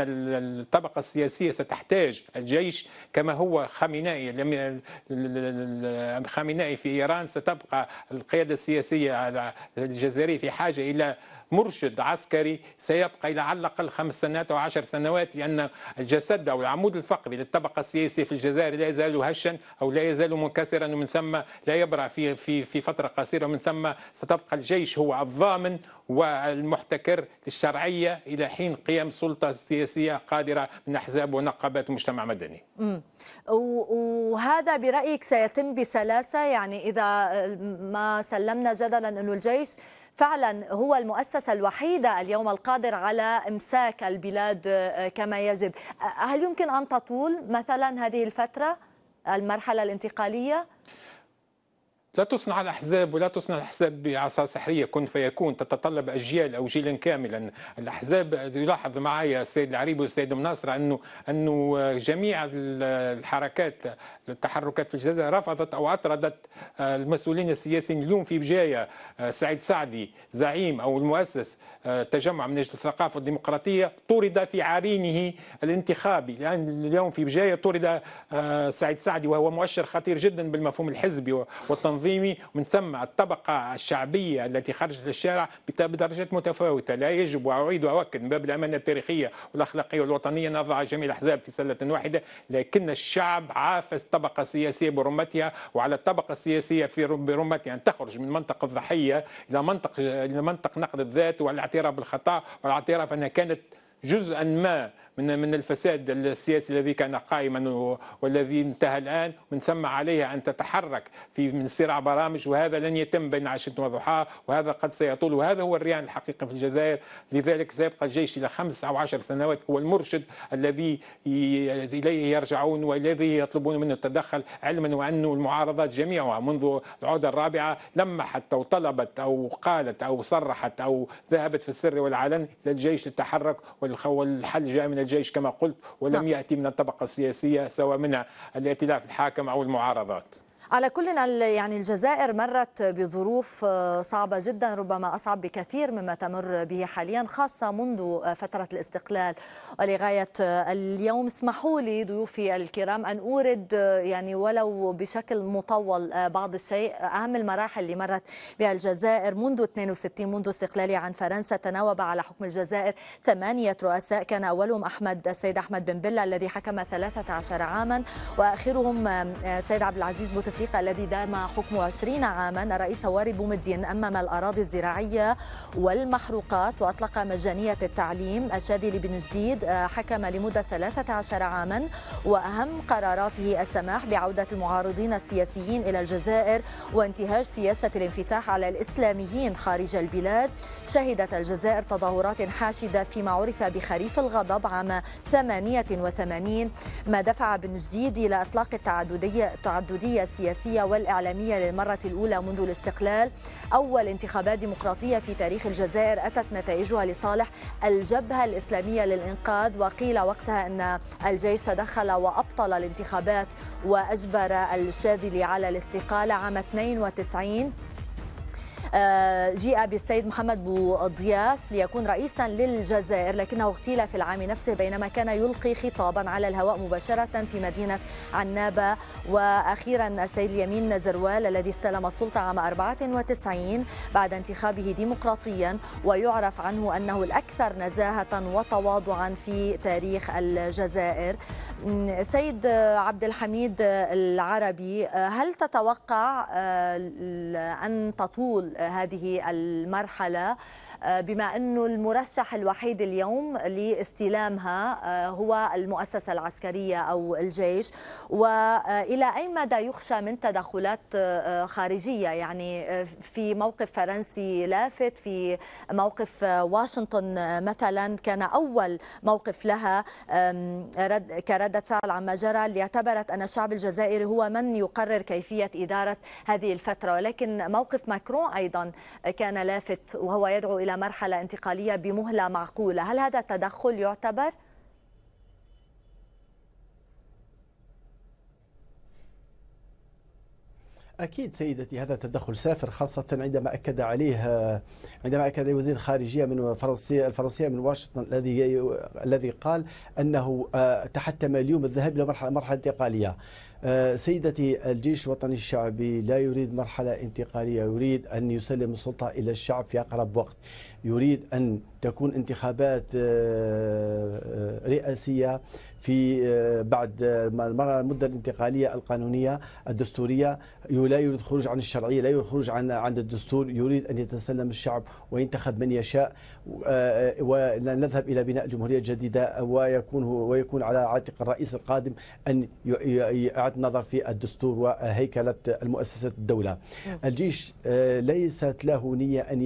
الطبقه السياسيه ستحتاج الجيش كما هو خامنائي خامنائي في ايران ستبقى القياده السياسيه الجزائريه في حاجه الى مرشد عسكري سيبقى الى على الاقل خمس سنوات او عشر سنوات لان الجسد او العمود الفقري للطبقه السياسيه في الجزائر لا يزال هشا او لا يزال منكسرا ومن ثم لا يبرع في في في فتره قصيره ومن ثم ستبقى الجيش هو الضامن والمحتكر للشرعيه الى حين قيام سلطه سياسيه قادره من احزاب ونقابات ومجتمع مدني. وهذا برايك سيتم بسلاسه يعني اذا ما سلمنا جدلا انه الجيش فعلا هو المؤسسة الوحيدة اليوم القادر على إمساك البلاد آه، كما يجب آه، هل يمكن أن تطول مثلا هذه الفترة المرحلة الانتقالية؟ لا تصنع الأحزاب ولا تصنع الأحزاب بعصا سحرية كن فيكون تتطلب أجيال أو جيلا كاملا الأحزاب يلاحظ معي السيد العريبي والسيد مناصر أنه أنه جميع الحركات التحركات في الجزائر رفضت أو أطردت آه، المسؤولين السياسيين اليوم في بجاية آه، سعيد سعدي زعيم أو المؤسس تجمع من اجل الثقافه الديمقراطيه طرد في عرينه الانتخابي لان يعني اليوم في بجايه طرد آه، سعيد سعدي وهو مؤشر خطير جدا بالمفهوم الحزبي والتنظيمي من ثم الطبقه الشعبيه التي خرجت للشارع بدرجات متفاوته لا يجب واعيد واؤكد من باب الامانه التاريخيه والاخلاقيه والوطنيه نضع جميع الاحزاب في سله واحده لكن الشعب عافس الطبقه السياسيه برمتها وعلى الطبقه السياسيه في برمتها ان تخرج من منطق الضحيه الى منطق الى منطق نقد الذات والاعتراف الاعتراف بالخطا والاعتراف أنها كانت جزءا ما من من الفساد السياسي الذي كان قائما والذي انتهى الان من ثم عليها ان تتحرك في من صراع برامج وهذا لن يتم بين عشيه وضحاها وهذا قد سيطول وهذا هو الريان الحقيقي في الجزائر لذلك سيبقى الجيش الى خمس او عشر سنوات هو المرشد الذي اليه يرجعون والذي يطلبون منه التدخل علما وان المعارضات جميعها منذ العوده الرابعه لمحت او طلبت او قالت او صرحت او ذهبت في السر والعلن للجيش للتحرك والحل جاء من الجيش كما قلت ولم نعم. يأتي من الطبقة السياسية سواء من الائتلاف الحاكم أو المعارضات على كل يعني الجزائر مرت بظروف آه، صعبة جدا ربما أصعب بكثير مما تمر به حاليا خاصة منذ فترة الاستقلال ولغاية آه، اليوم اسمحوا لي ضيوفي الكرام أن أورد آه، يعني ولو بشكل مطول بعض الشيء أهم المراحل اللي مرت بها الجزائر منذ 62 منذ استقلالها عن فرنسا تناوب على حكم الجزائر ثمانية رؤساء كان أولهم أحمد السيد أحمد بن بلا الذي حكم 13 عاما وآخرهم السيد عبد العزيز بوتفليقة أفريقيا الذي دام حكمه 20 عاما الرئيس هواري بومدين أمم الأراضي الزراعية والمحروقات وأطلق مجانية التعليم الشادي بن جديد آه، حكم لمدة 13 عاما وأهم قراراته السماح بعودة المعارضين السياسيين إلى الجزائر وانتهاج سياسة الانفتاح على الإسلاميين خارج البلاد شهدت الجزائر تظاهرات حاشدة فيما عرف بخريف الغضب عام 88 ما دفع بن جديد إلى إطلاق التعددية التعددية السياسية السياسية والإعلامية للمرة الأولى منذ الاستقلال أول انتخابات ديمقراطية في تاريخ الجزائر أتت نتائجها لصالح الجبهة الإسلامية للإنقاذ وقيل وقتها أن الجيش تدخل وأبطل الانتخابات وأجبر الشاذلي على الاستقالة عام 92 آه، جيء بالسيد محمد بوضياف ليكون رئيسا للجزائر لكنه اغتيل في العام نفسه بينما كان يلقي خطابا على الهواء مباشرة في مدينة عنابة وأخيرا السيد اليمين نزروال الذي استلم السلطة عام 94 بعد انتخابه ديمقراطيا ويعرف عنه أنه الأكثر نزاهة وتواضعا في تاريخ الجزائر سيد عبد الحميد العربي آه، هل تتوقع آه، أن تطول هذه المرحلة آه، بما أنه المرشح الوحيد اليوم لاستلامها آه، هو المؤسسة العسكرية أو الجيش وإلى أي مدى يخشى من تدخلات آه، خارجية يعني في موقف فرنسي لافت في موقف واشنطن مثلا كان أول موقف لها كردة فعل عما جرى اللي اعتبرت أن الشعب الجزائري هو من يقرر كيفية إدارة هذه الفترة ولكن موقف ماكرون أيضا كان لافت وهو يدعو إلى إلى مرحلة انتقالية بمهلة معقولة هل هذا التدخل يعتبر؟ أكيد سيدتي هذا تدخل سافر خاصة عندما أكد عليه عندما أكد عليه وزير الخارجية من فرنسية الفرنسية من واشنطن الذي الذي قال أنه آه، تحتم اليوم الذهاب إلى مرحلة مرحلة انتقالية آه، سيدتي الجيش الوطني الشعبي لا يريد مرحلة انتقالية يريد أن يسلم السلطة إلى الشعب في أقرب وقت يريد أن تكون انتخابات آه، آه، رئاسية في آه، بعد المدة الانتقالية القانونية الدستورية لا يريد خروج عن الشرعية لا يريد خروج عن عن الدستور يريد أن يتسلم الشعب وينتخب من يشاء ونذهب إلى بناء جمهورية جديدة ويكون ويكون على عاتق الرئيس القادم أن يعد النظر في الدستور وهيكلة المؤسسة الدولة الجيش ليست له نية أن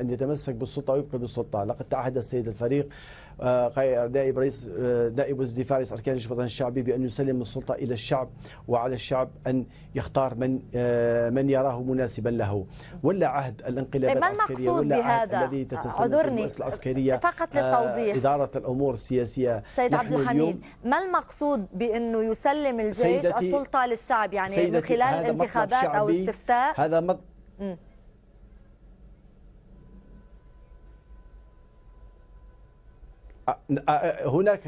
أن يتمسك بالسلطة ويبقى بالسلطة لقد تعهد السيد الفريق آه، نائب رئيس آه، نائب وزير رئيس أركان الجيش الوطني الشعبي بأن يسلم السلطة إلى الشعب وعلى الشعب أن يختار من آه، من يراه مناسبا له ولا عهد الانقلابات إيه، العسكري ولا عهد الذي تتسلم العسكرية فقط للتوضيح إدارة الأمور السياسية سيد عبد الحميد ما المقصود بأنه يسلم الجيش السلطة للشعب يعني من خلال انتخابات أو استفتاء هذا مطلب هناك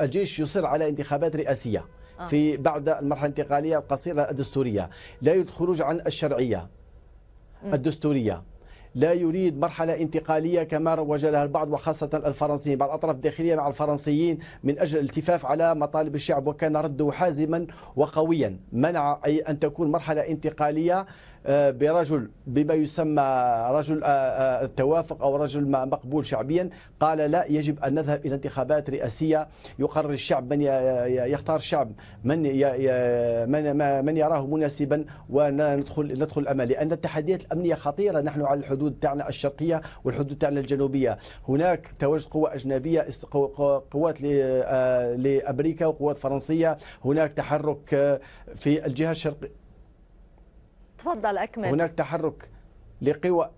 الجيش يصر على انتخابات رئاسيه آه. في بعد المرحله الانتقاليه القصيره الدستوريه لا يريد خروج عن الشرعيه الدستوريه لا يريد مرحلة انتقالية كما روج لها البعض وخاصة الفرنسيين بعض الأطراف الداخلية مع الفرنسيين من أجل الالتفاف على مطالب الشعب وكان رده حازما وقويا منع أي أن تكون مرحلة انتقالية آه، برجل بما يسمى رجل آه، آه، التوافق أو رجل مقبول شعبيا قال لا يجب أن نذهب إلى انتخابات رئاسية يقرر الشعب من يختار الشعب من من من يراه مناسبا وندخل ندخل الامل لأن التحديات الأمنية خطيرة نحن على الحدود تاعنا الشرقية والحدود تاعنا الجنوبية هناك تواجد قوى أجنبية قوات لأمريكا وقوات فرنسية هناك تحرك في الجهة الشرقية تفضل أكمل هناك تحرك لقوى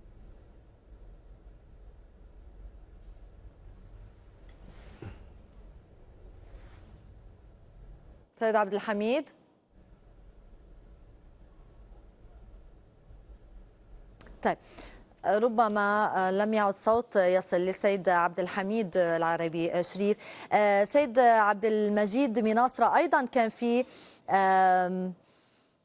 سيد عبد الحميد طيب ربما آه، لم يعد صوت يصل للسيد عبد الحميد العربي شريف آه، سيد عبد المجيد مناصرة أيضا كان في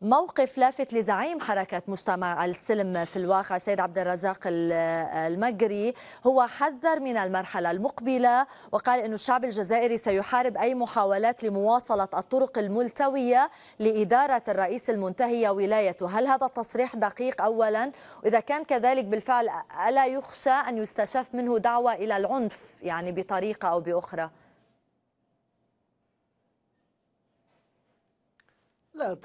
موقف لافت لزعيم حركة مجتمع السلم في الواقع سيد عبد الرزاق المقري هو حذر من المرحلة المقبلة وقال أن الشعب الجزائري سيحارب أي محاولات لمواصلة الطرق الملتوية لإدارة الرئيس المنتهية ولايته هل هذا التصريح دقيق أولا وإذا كان كذلك بالفعل ألا يخشى أن يستشف منه دعوة إلى العنف يعني بطريقة أو بأخرى لا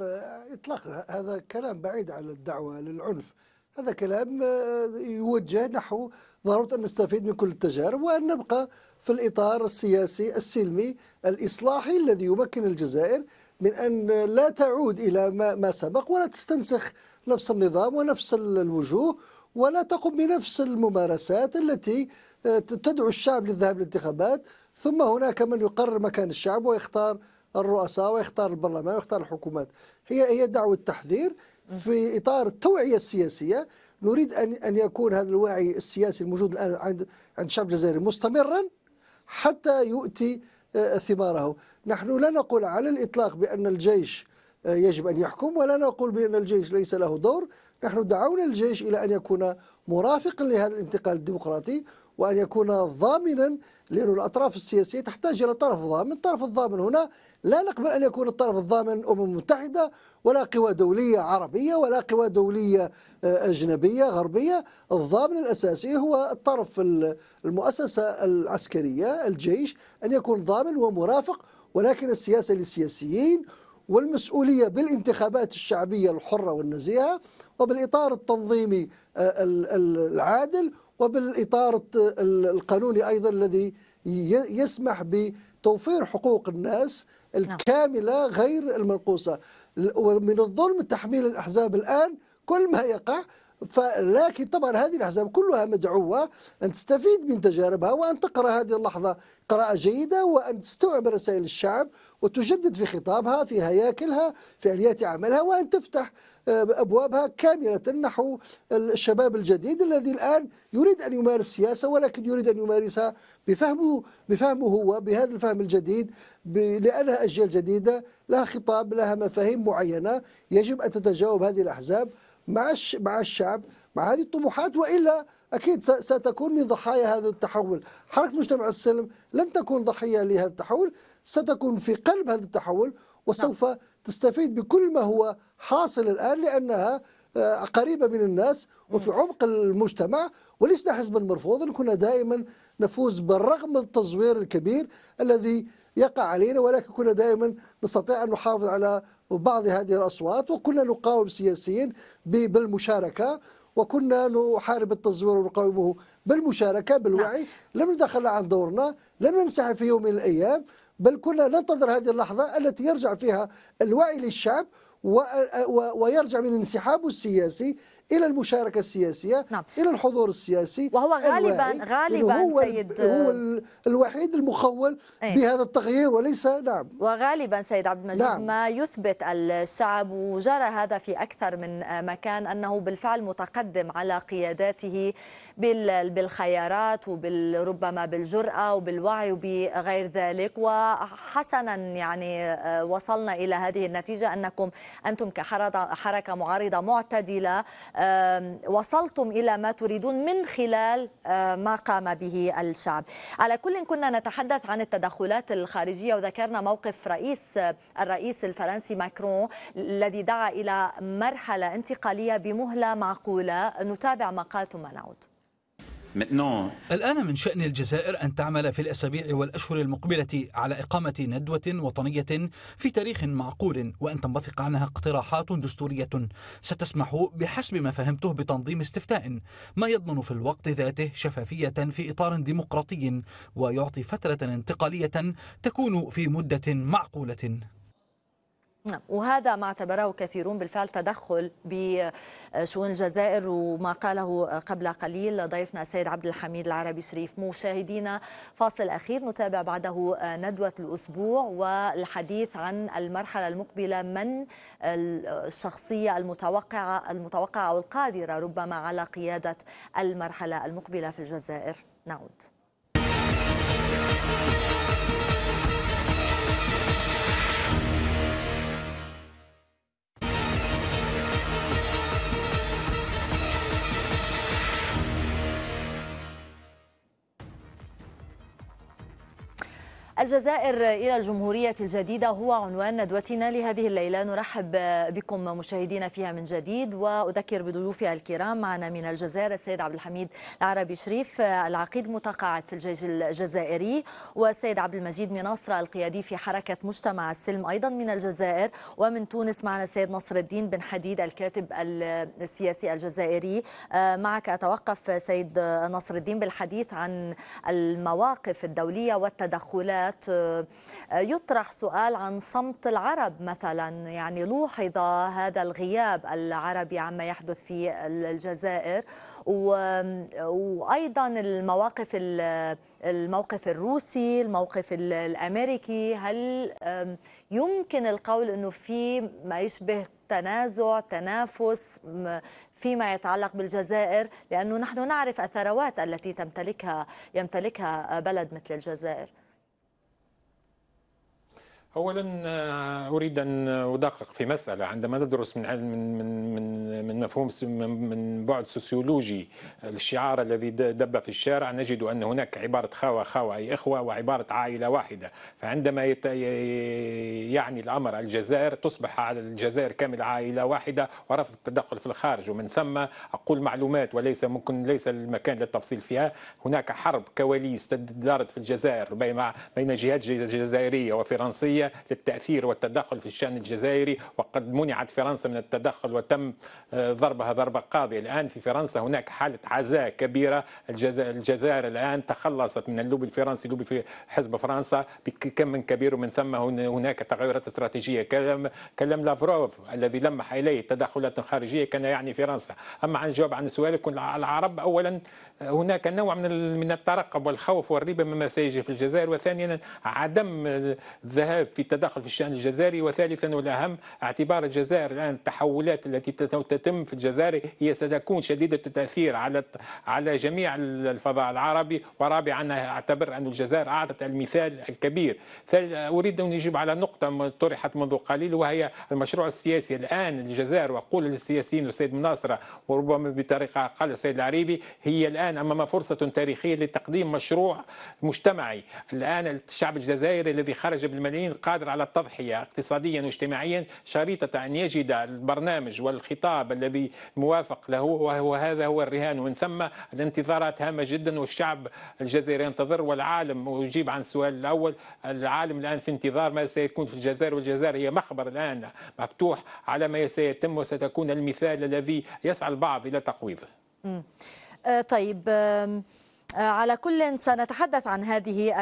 إطلاقا هذا كلام بعيد عن الدعوة للعنف هذا كلام آه، يوجه نحو ضرورة أن نستفيد من كل التجارب وأن نبقى في الإطار السياسي السلمي الإصلاحي الذي يمكن الجزائر من أن لا تعود إلى ما, ما سبق ولا تستنسخ نفس النظام ونفس الوجوه ولا تقوم بنفس الممارسات التي آه، تدعو الشعب للذهاب للانتخابات ثم هناك من يقرر مكان الشعب ويختار الرؤساء ويختار البرلمان ويختار الحكومات هي هي دعوة تحذير في إطار التوعية السياسية نريد أن أن يكون هذا الوعي السياسي الموجود الآن عند عند الشعب الجزائري مستمرا حتى يؤتي آه، ثماره نحن لا نقول على الإطلاق بأن الجيش آه، يجب أن يحكم ولا نقول بأن الجيش ليس له دور نحن دعونا الجيش إلى أن يكون مرافقا لهذا الانتقال الديمقراطي وأن يكون ضامنا لأن الأطراف السياسية تحتاج إلى طرف ضامن الطرف الضامن هنا لا نقبل أن يكون الطرف الضامن أمم المتحدة ولا قوى دولية عربية ولا قوى دولية آه، أجنبية غربية الضامن الأساسي هو الطرف المؤسسة العسكرية الجيش أن يكون ضامن ومرافق ولكن السياسة للسياسيين والمسؤولية بالانتخابات الشعبية الحرة والنزيهة وبالإطار التنظيمي آه، العادل وبالإطار القانوني أيضا الذي يسمح بتوفير حقوق الناس نعم. الكاملة غير المنقوصة ومن الظلم تحميل الأحزاب الآن كل ما يقع فلكن طبعا هذه الأحزاب كلها مدعوة أن تستفيد من تجاربها وأن تقرأ هذه اللحظة قراءة جيدة وأن تستوعب رسائل الشعب وتجدد في خطابها في هياكلها في آليات عملها وأن تفتح آه، أبوابها كاملة نحو الشباب الجديد الذي الآن يريد أن يمارس السياسة ولكن يريد أن يمارسها بفهمه, بفهمه هو بهذا الفهم الجديد لأنها أجيال جديدة لها خطاب لها مفاهيم معينة يجب أن تتجاوب هذه الأحزاب مع مع الشعب مع هذه الطموحات والا اكيد ستكون من ضحايا هذا التحول، حركه مجتمع السلم لن تكون ضحيه لهذا التحول، ستكون في قلب هذا التحول وسوف نعم. تستفيد بكل ما هو حاصل الان لانها آه، قريبه من الناس وفي عمق المجتمع ولسنا حزبا مرفوضا كنا دائما نفوز بالرغم التزوير الكبير الذي يقع علينا ولكن كنا دائما نستطيع ان نحافظ على بعض هذه الأصوات وكنا نقاوم سياسيا بالمشاركة وكنا نحارب التزوير ونقاومه بالمشاركة بالوعي نعم. لم ندخل عن دورنا لم ننسحب في يوم من الأيام بل كنا ننتظر هذه اللحظة التي يرجع فيها الوعي للشعب ويرجع من انسحابه السياسي إلى المشاركة السياسية نعم. إلى الحضور السياسي وهو غالبا غالبا هو سيد هو الوحيد المخول ايه؟ بهذا التغيير وليس نعم وغالبا سيد عبد المجيد نعم. ما يثبت الشعب وجرى هذا في أكثر من مكان أنه بالفعل متقدم على قياداته بالخيارات وبالربما بالجرأة وبالوعي وبغير ذلك وحسنا يعني آه، وصلنا إلى هذه النتيجة أنكم أنتم كحركة معارضة معتدلة وصلتم إلى ما تريدون من خلال ما قام به الشعب على كل كنا نتحدث عن التدخلات الخارجية وذكرنا موقف رئيس آه، الرئيس الفرنسي ماكرون الذي دعا إلى مرحلة انتقالية بمهلة معقولة نتابع ما قال ثم نعود الآن من شأن الجزائر أن تعمل في الأسابيع والأشهر المقبلة على إقامة ندوة وطنية في تاريخ معقول وأن تنبثق عنها اقتراحات دستورية ستسمح بحسب ما فهمته بتنظيم استفتاء ما يضمن في الوقت ذاته شفافية في إطار ديمقراطي ويعطي فترة انتقالية تكون في مدة معقولة نعم. وهذا ما اعتبره كثيرون بالفعل تدخل بشؤون الجزائر وما قاله قبل قليل ضيفنا السيد عبد الحميد العربي شريف مشاهدينا فاصل أخير نتابع بعده ندوة الأسبوع والحديث عن المرحلة المقبلة من الشخصية المتوقعة المتوقعة أو القادرة ربما على قيادة المرحلة المقبلة في الجزائر نعود الجزائر إلى الجمهورية الجديدة هو عنوان ندوتنا لهذه الليلة نرحب بكم مشاهدينا فيها من جديد وأذكر بضيوفي الكرام معنا من الجزائر السيد عبد الحميد العربي شريف العقيد المتقاعد في الجيش الجزائري والسيد عبد المجيد مناصرة القيادي في حركة مجتمع السلم أيضا من الجزائر ومن تونس معنا السيد نصر الدين بن حديد الكاتب السياسي الجزائري معك أتوقف سيد نصر الدين بالحديث عن المواقف الدولية والتدخلات الانتخابات آه، يطرح سؤال عن صمت العرب مثلا يعني لوحظ هذا الغياب العربي عما يحدث في الجزائر آه، وايضا المواقف الموقف الروسي الموقف الامريكي هل يمكن القول انه في ما يشبه تنازع تنافس فيما يتعلق بالجزائر لانه نحن نعرف الثروات التي تمتلكها يمتلكها بلد مثل الجزائر اولا آه، اريد ان ادقق في مساله عندما ندرس من من من من مفهوم من بعد سوسيولوجي الشعار الذي دب في الشارع نجد ان هناك عباره خاوه خاوه اي اخوه وعباره عائله واحده فعندما يعني الامر الجزائر تصبح على الجزائر كامل عائله واحده ورفض التدخل في الخارج ومن ثم اقول معلومات وليس ممكن ليس المكان للتفصيل فيها هناك حرب كواليس دارت في الجزائر بين بين جهات جزائريه وفرنسيه للتأثير والتدخل في الشأن الجزائري وقد منعت فرنسا من التدخل وتم آه، ضربها ضربة قاضية الآن في فرنسا هناك حالة عزاء كبيرة الجزائر الآن تخلصت من اللوبي الفرنسي اللوبي في حزب فرنسا بكم كبير ومن ثم هناك تغيرات استراتيجية كلام, كلام لافروف الذي لمح إليه تدخلات خارجية كان يعني فرنسا أما عن جواب عن سؤالك العرب أولا هناك نوع من من الترقب والخوف والريبة مما سيجري في الجزائر وثانيا عدم الذهاب السبب في التدخل في الشأن الجزائري وثالثا والأهم اعتبار الجزائر الآن التحولات التي تتم في الجزائر هي ستكون شديدة التأثير على على جميع الفضاء العربي ورابعا أعتبر أن الجزائر أعطت المثال الكبير أريد أن أجيب على نقطة طرحت منذ قليل وهي المشروع السياسي الآن الجزائر وأقول للسياسيين والسيد مناصرة وربما بطريقة أقل السيد العريبي هي الآن أمام فرصة تاريخية لتقديم مشروع مجتمعي الآن الشعب الجزائري الذي خرج بالملايين قادر على التضحية اقتصاديا واجتماعيا شريطة أن يجد البرنامج والخطاب الذي موافق له وهذا هو الرهان ومن ثم الانتظارات هامة جدا والشعب الجزائري ينتظر والعالم ويجيب عن السؤال الأول العالم الآن في انتظار ما سيكون في الجزائر والجزائر هي مخبر الآن مفتوح على ما سيتم وستكون المثال الذي يسعى البعض إلى تقويضه آه، طيب آه، على كل سنتحدث عن هذه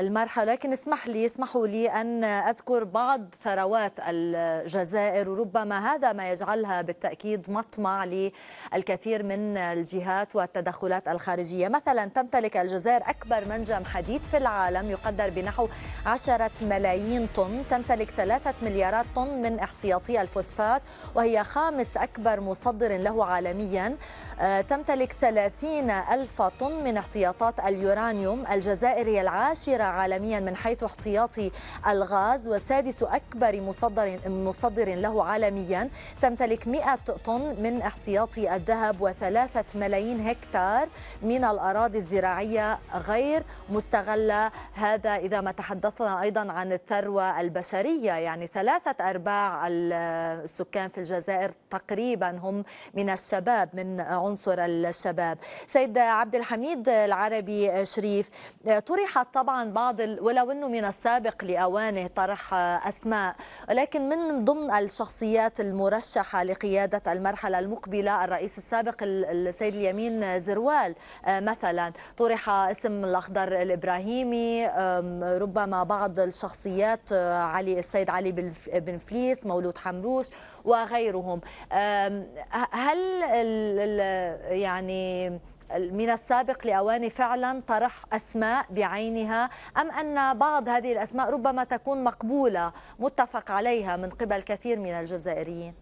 المرحلة لكن اسمح لي اسمحوا لي أن أذكر بعض ثروات الجزائر وربما هذا ما يجعلها بالتأكيد مطمع للكثير من الجهات والتدخلات الخارجية مثلا تمتلك الجزائر أكبر منجم حديد في العالم يقدر بنحو 10 ملايين طن تمتلك 3 مليارات طن من احتياطي الفوسفات وهي خامس أكبر مصدر له عالميا آه، تمتلك 30 ألف طن من احتياطات اليورانيوم الجزائر هي العاشرة عالميا من حيث احتياط الغاز وسادس أكبر مصدر, مصدر له عالميا تمتلك 100 طن من احتياط الذهب وثلاثة ملايين هكتار من الأراضي الزراعية غير مستغلة هذا إذا ما تحدثنا أيضا عن الثروة البشرية يعني ثلاثة أرباع السكان في الجزائر تقريبا هم من الشباب من عنصر الشباب سيد عبد الحميد العربي شريف طرحت طبعا بعض ولو انه من السابق لاوانه طرح اسماء لكن من ضمن الشخصيات المرشحه لقياده المرحله المقبله الرئيس السابق السيد اليمين زروال آه، مثلا طرح اسم الاخضر الابراهيمي ربما بعض الشخصيات آه، علي السيد علي بن فليس مولود حمروش وغيرهم هل يعني من السابق لأواني فعلا طرح أسماء بعينها أم أن بعض هذه الأسماء ربما تكون مقبولة متفق عليها من قبل كثير من الجزائريين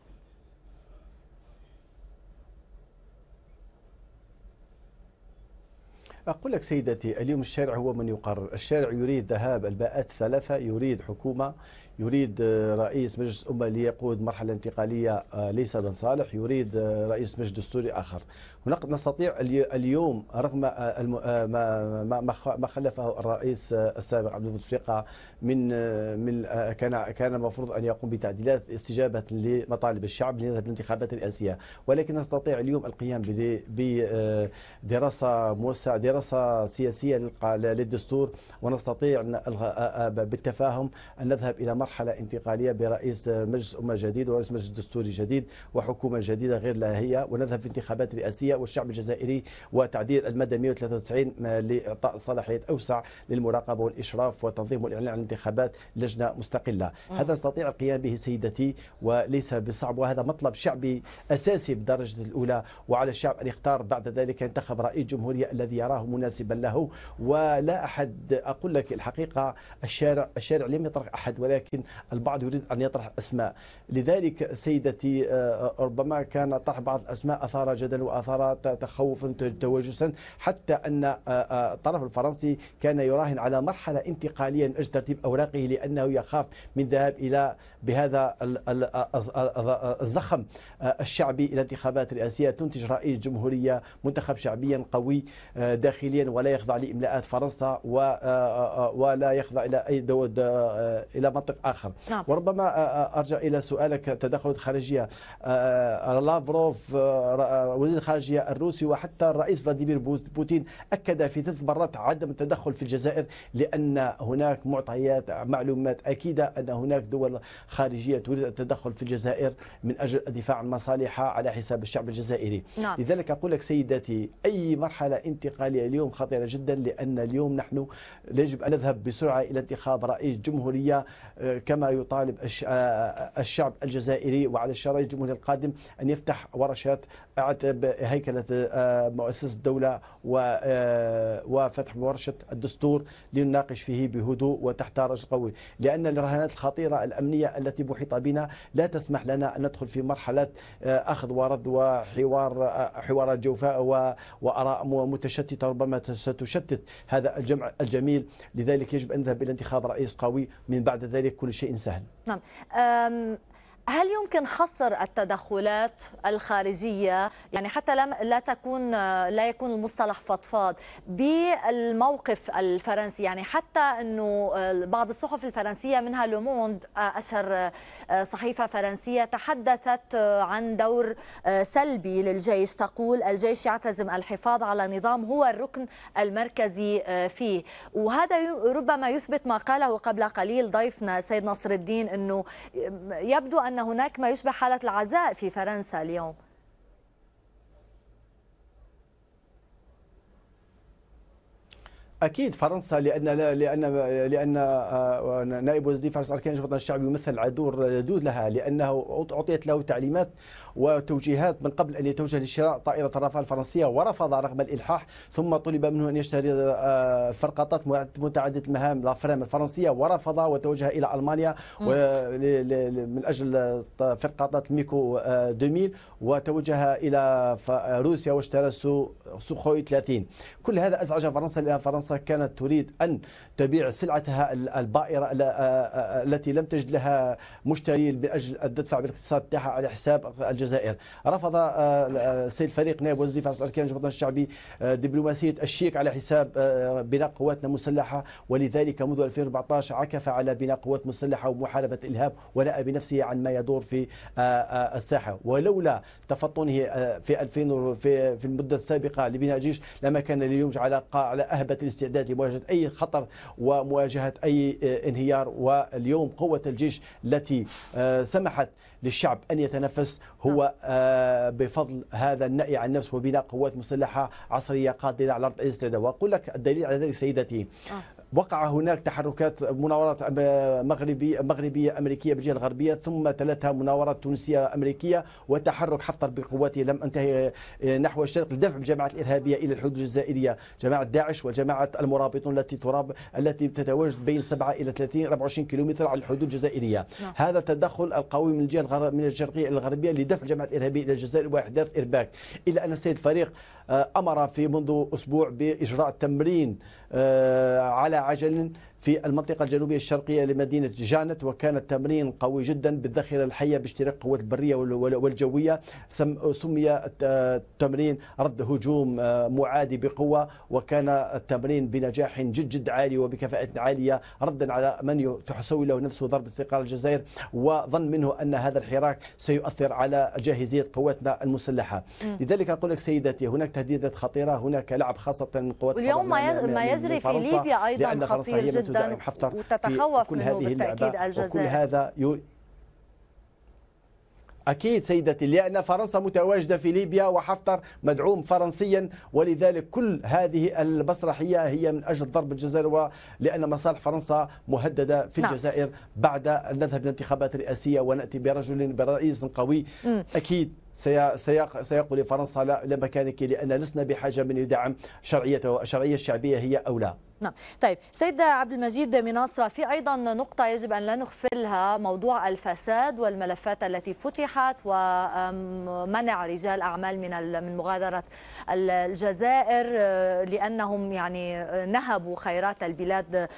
أقول لك سيدتي اليوم الشارع هو من يقرر الشارع يريد ذهاب الباءات الثلاثة يريد حكومة يريد آه، رئيس مجلس أمة ليقود مرحلة انتقالية آه، ليس بن صالح يريد آه، رئيس مجلس دستوري آخر هناك نستطيع اليوم رغم ما خلفه الرئيس السابق عبد المتفقة من من كان كان المفروض أن يقوم بتعديلات استجابة لمطالب الشعب لنذهب الانتخابات الرئاسية ولكن نستطيع اليوم القيام بدراسة موسعة دراسة سياسية للدستور ونستطيع بالتفاهم أن نذهب إلى مرحلة مرحلة انتقالية برئيس مجلس أمة جديد ورئيس مجلس دستوري جديد وحكومة جديدة غير لاهية ونذهب في انتخابات رئاسية والشعب الجزائري وتعديل المادة 193 لإعطاء صلاحية أوسع للمراقبة والإشراف والتنظيم والإعلان عن الانتخابات لجنة مستقلة هذا نستطيع القيام به سيدتي وليس بصعب وهذا مطلب شعبي أساسي بالدرجة الأولى وعلى الشعب أن يختار بعد ذلك ينتخب رئيس جمهورية الذي يراه مناسبا له ولا أحد أقول لك الحقيقة الشارع الشارع لم يطرق أحد ولكن ولكن البعض يريد أن يطرح أسماء لذلك سيدتي آه، ربما كان طرح بعض الأسماء أثار جدلا وأثار تخوفا توجسا حتى أن الطرف آه، آه، الفرنسي كان يراهن على مرحلة انتقالية من أجل ترتيب أوراقه لأنه يخاف من ذهاب إلى بهذا الزخم الشعبي إلى انتخابات رئاسية تنتج رئيس جمهورية منتخب شعبيا قوي داخليا ولا يخضع لإملاءات فرنسا ولا يخضع إلى أي إلى منطق آخر نعم. وربما آه، آه، أرجع إلى سؤالك تدخل الخارجيه آه، لافروف وزير الخارجية الروسي وحتى الرئيس فلاديمير بوتين أكد في ثلاث مرات عدم التدخل في الجزائر لأن هناك معطيات معلومات أكيدة أن هناك دول خارجية تريد التدخل في الجزائر من أجل الدفاع عن مصالحها على حساب الشعب الجزائري نعم. لذلك أقول لك سيدتي أي مرحلة انتقالية اليوم خطيرة جدا لأن اليوم نحن يجب أن نذهب بسرعة إلى انتخاب رئيس جمهورية كما يطالب آه، آه، الشعب الجزائري وعلى الشرعي الجمهوري القادم أن يفتح ورشات اعتب هيكلة آه، مؤسسة الدولة وفتح ورشة الدستور لنناقش فيه بهدوء وتحت رجل قوي لأن الرهانات الخطيرة الأمنية التي محيط بنا لا تسمح لنا أن ندخل في مرحلة أخذ ورد وحوار حوارات جوفاء وآراء متشتتة ربما ستشتت هذا الجمع الجميل لذلك يجب أن نذهب إلى انتخاب رئيس قوي من بعد ذلك كل شيء سهل نعم هل يمكن حصر التدخلات الخارجية يعني حتى لا تكون لا يكون المصطلح فضفاض بالموقف الفرنسي يعني حتى أنه آه، بعض الصحف الفرنسية منها لوموند آه، أشهر آه، صحيفة فرنسية تحدثت عن دور سلبي للجيش تقول الجيش يعتزم الحفاظ على نظام هو الركن المركزي فيه وهذا ربما يثبت ما قاله قبل قليل ضيفنا سيد نصر الدين أنه يبدو أن أن هناك ما يشبه حالة العزاء في فرنسا اليوم اكيد فرنسا لان لان لان آه، نائب وزير فرنسا اركان الوطن الشعبي يمثل عدور لدود لها لانه اعطيت له تعليمات وتوجيهات من قبل ان يتوجه لشراء طائره رافال الفرنسيه ورفض رغم الالحاح ثم طلب منه ان يشتري آه، فرقاطات متعدده المهام لافرام الفرنسيه ورفض وتوجه الى المانيا من اجل فرقاطات الميكو 2000 آه، وتوجه الى روسيا واشترى سوخوي 30 كل هذا ازعج فرنسا لان فرنسا فرنسا كانت تريد أن تبيع سلعتها البائرة التي لم تجد لها مشتري لأجل أن تدفع بالاقتصاد تاعها على حساب الجزائر رفض السيد فريق نائب وزير فرنسا الأركان الشعبي دبلوماسية الشيك على حساب بناء قواتنا مسلحة ولذلك منذ 2014 عكف على بناء قوات مسلحة ومحاربة الإرهاب ونأى بنفسه عن ما يدور في الساحة ولولا تفطنه في 2000 في المدة السابقة لبناء جيش لما كان اليوم على على أهبة الاستعداد لمواجهه اي خطر ومواجهه اي آه، انهيار واليوم قوه الجيش التي آه، سمحت للشعب ان يتنفس هو آه، بفضل هذا النأي عن النفس وبناء قوات مسلحه عصريه قادره على الاستعداد واقول لك الدليل على ذلك سيدتي وقع هناك تحركات مناورات مغربي مغربيه امريكيه بالجهه الغربيه ثم تلتها مناورات تونسيه امريكيه وتحرك حفتر بقواته لم انتهي آه، نحو الشرق لدفع الجماعات الارهابيه الى الحدود الجزائريه جماعه داعش وجماعه المرابطون التي تراب التي تتواجد بين 7 الى 30 24 كيلومتر على الحدود الجزائريه نعم. هذا التدخل القوي من الجهه من الشرقيه الغربيه لدفع الجماعات الارهابيه الى الجزائر واحداث ارباك الا ان السيد فريق آه، امر في منذ اسبوع باجراء تمرين آه، على عجل في المنطقة الجنوبية الشرقية لمدينة جانت وكان التمرين قوي جدا بالذخيرة الحية باشتراك قوات البرية والجوية سمي التمرين رد هجوم آه، معادي بقوة وكان التمرين بنجاح جد جد عالي وبكفاءة عالية ردا على من تحسوي له نفسه ضرب استقال الجزائر وظن منه أن هذا الحراك سيؤثر على جاهزية قواتنا المسلحة لذلك أقول لك سيدتي هناك تهديدات خطيرة هناك لعب خاصة قوات اليوم ما يجري في ليبيا أيضا خطير جدا دائم يعني حفتر وتتخوف في كل منه هذه بالتأكيد الجزائر وكل هذا ي... أكيد سيدتي لأن فرنسا متواجدة في ليبيا وحفتر مدعوم فرنسيا ولذلك كل هذه المسرحية هي من أجل ضرب الجزائر ولأن مصالح فرنسا مهددة في نعم. الجزائر بعد أن نذهب للانتخابات الرئاسية ونأتي برجل برئيس قوي أكيد سيقول فرنسا لا لمكانك لان لسنا بحاجه من يدعم شرعيته الشرعيه الشعبيه هي او لا نعم طيب سيد عبد المجيد مناصرة في أيضا نقطة يجب أن لا نغفلها موضوع الفساد والملفات التي فتحت ومنع رجال أعمال من من مغادرة الجزائر لأنهم يعني نهبوا خيرات البلاد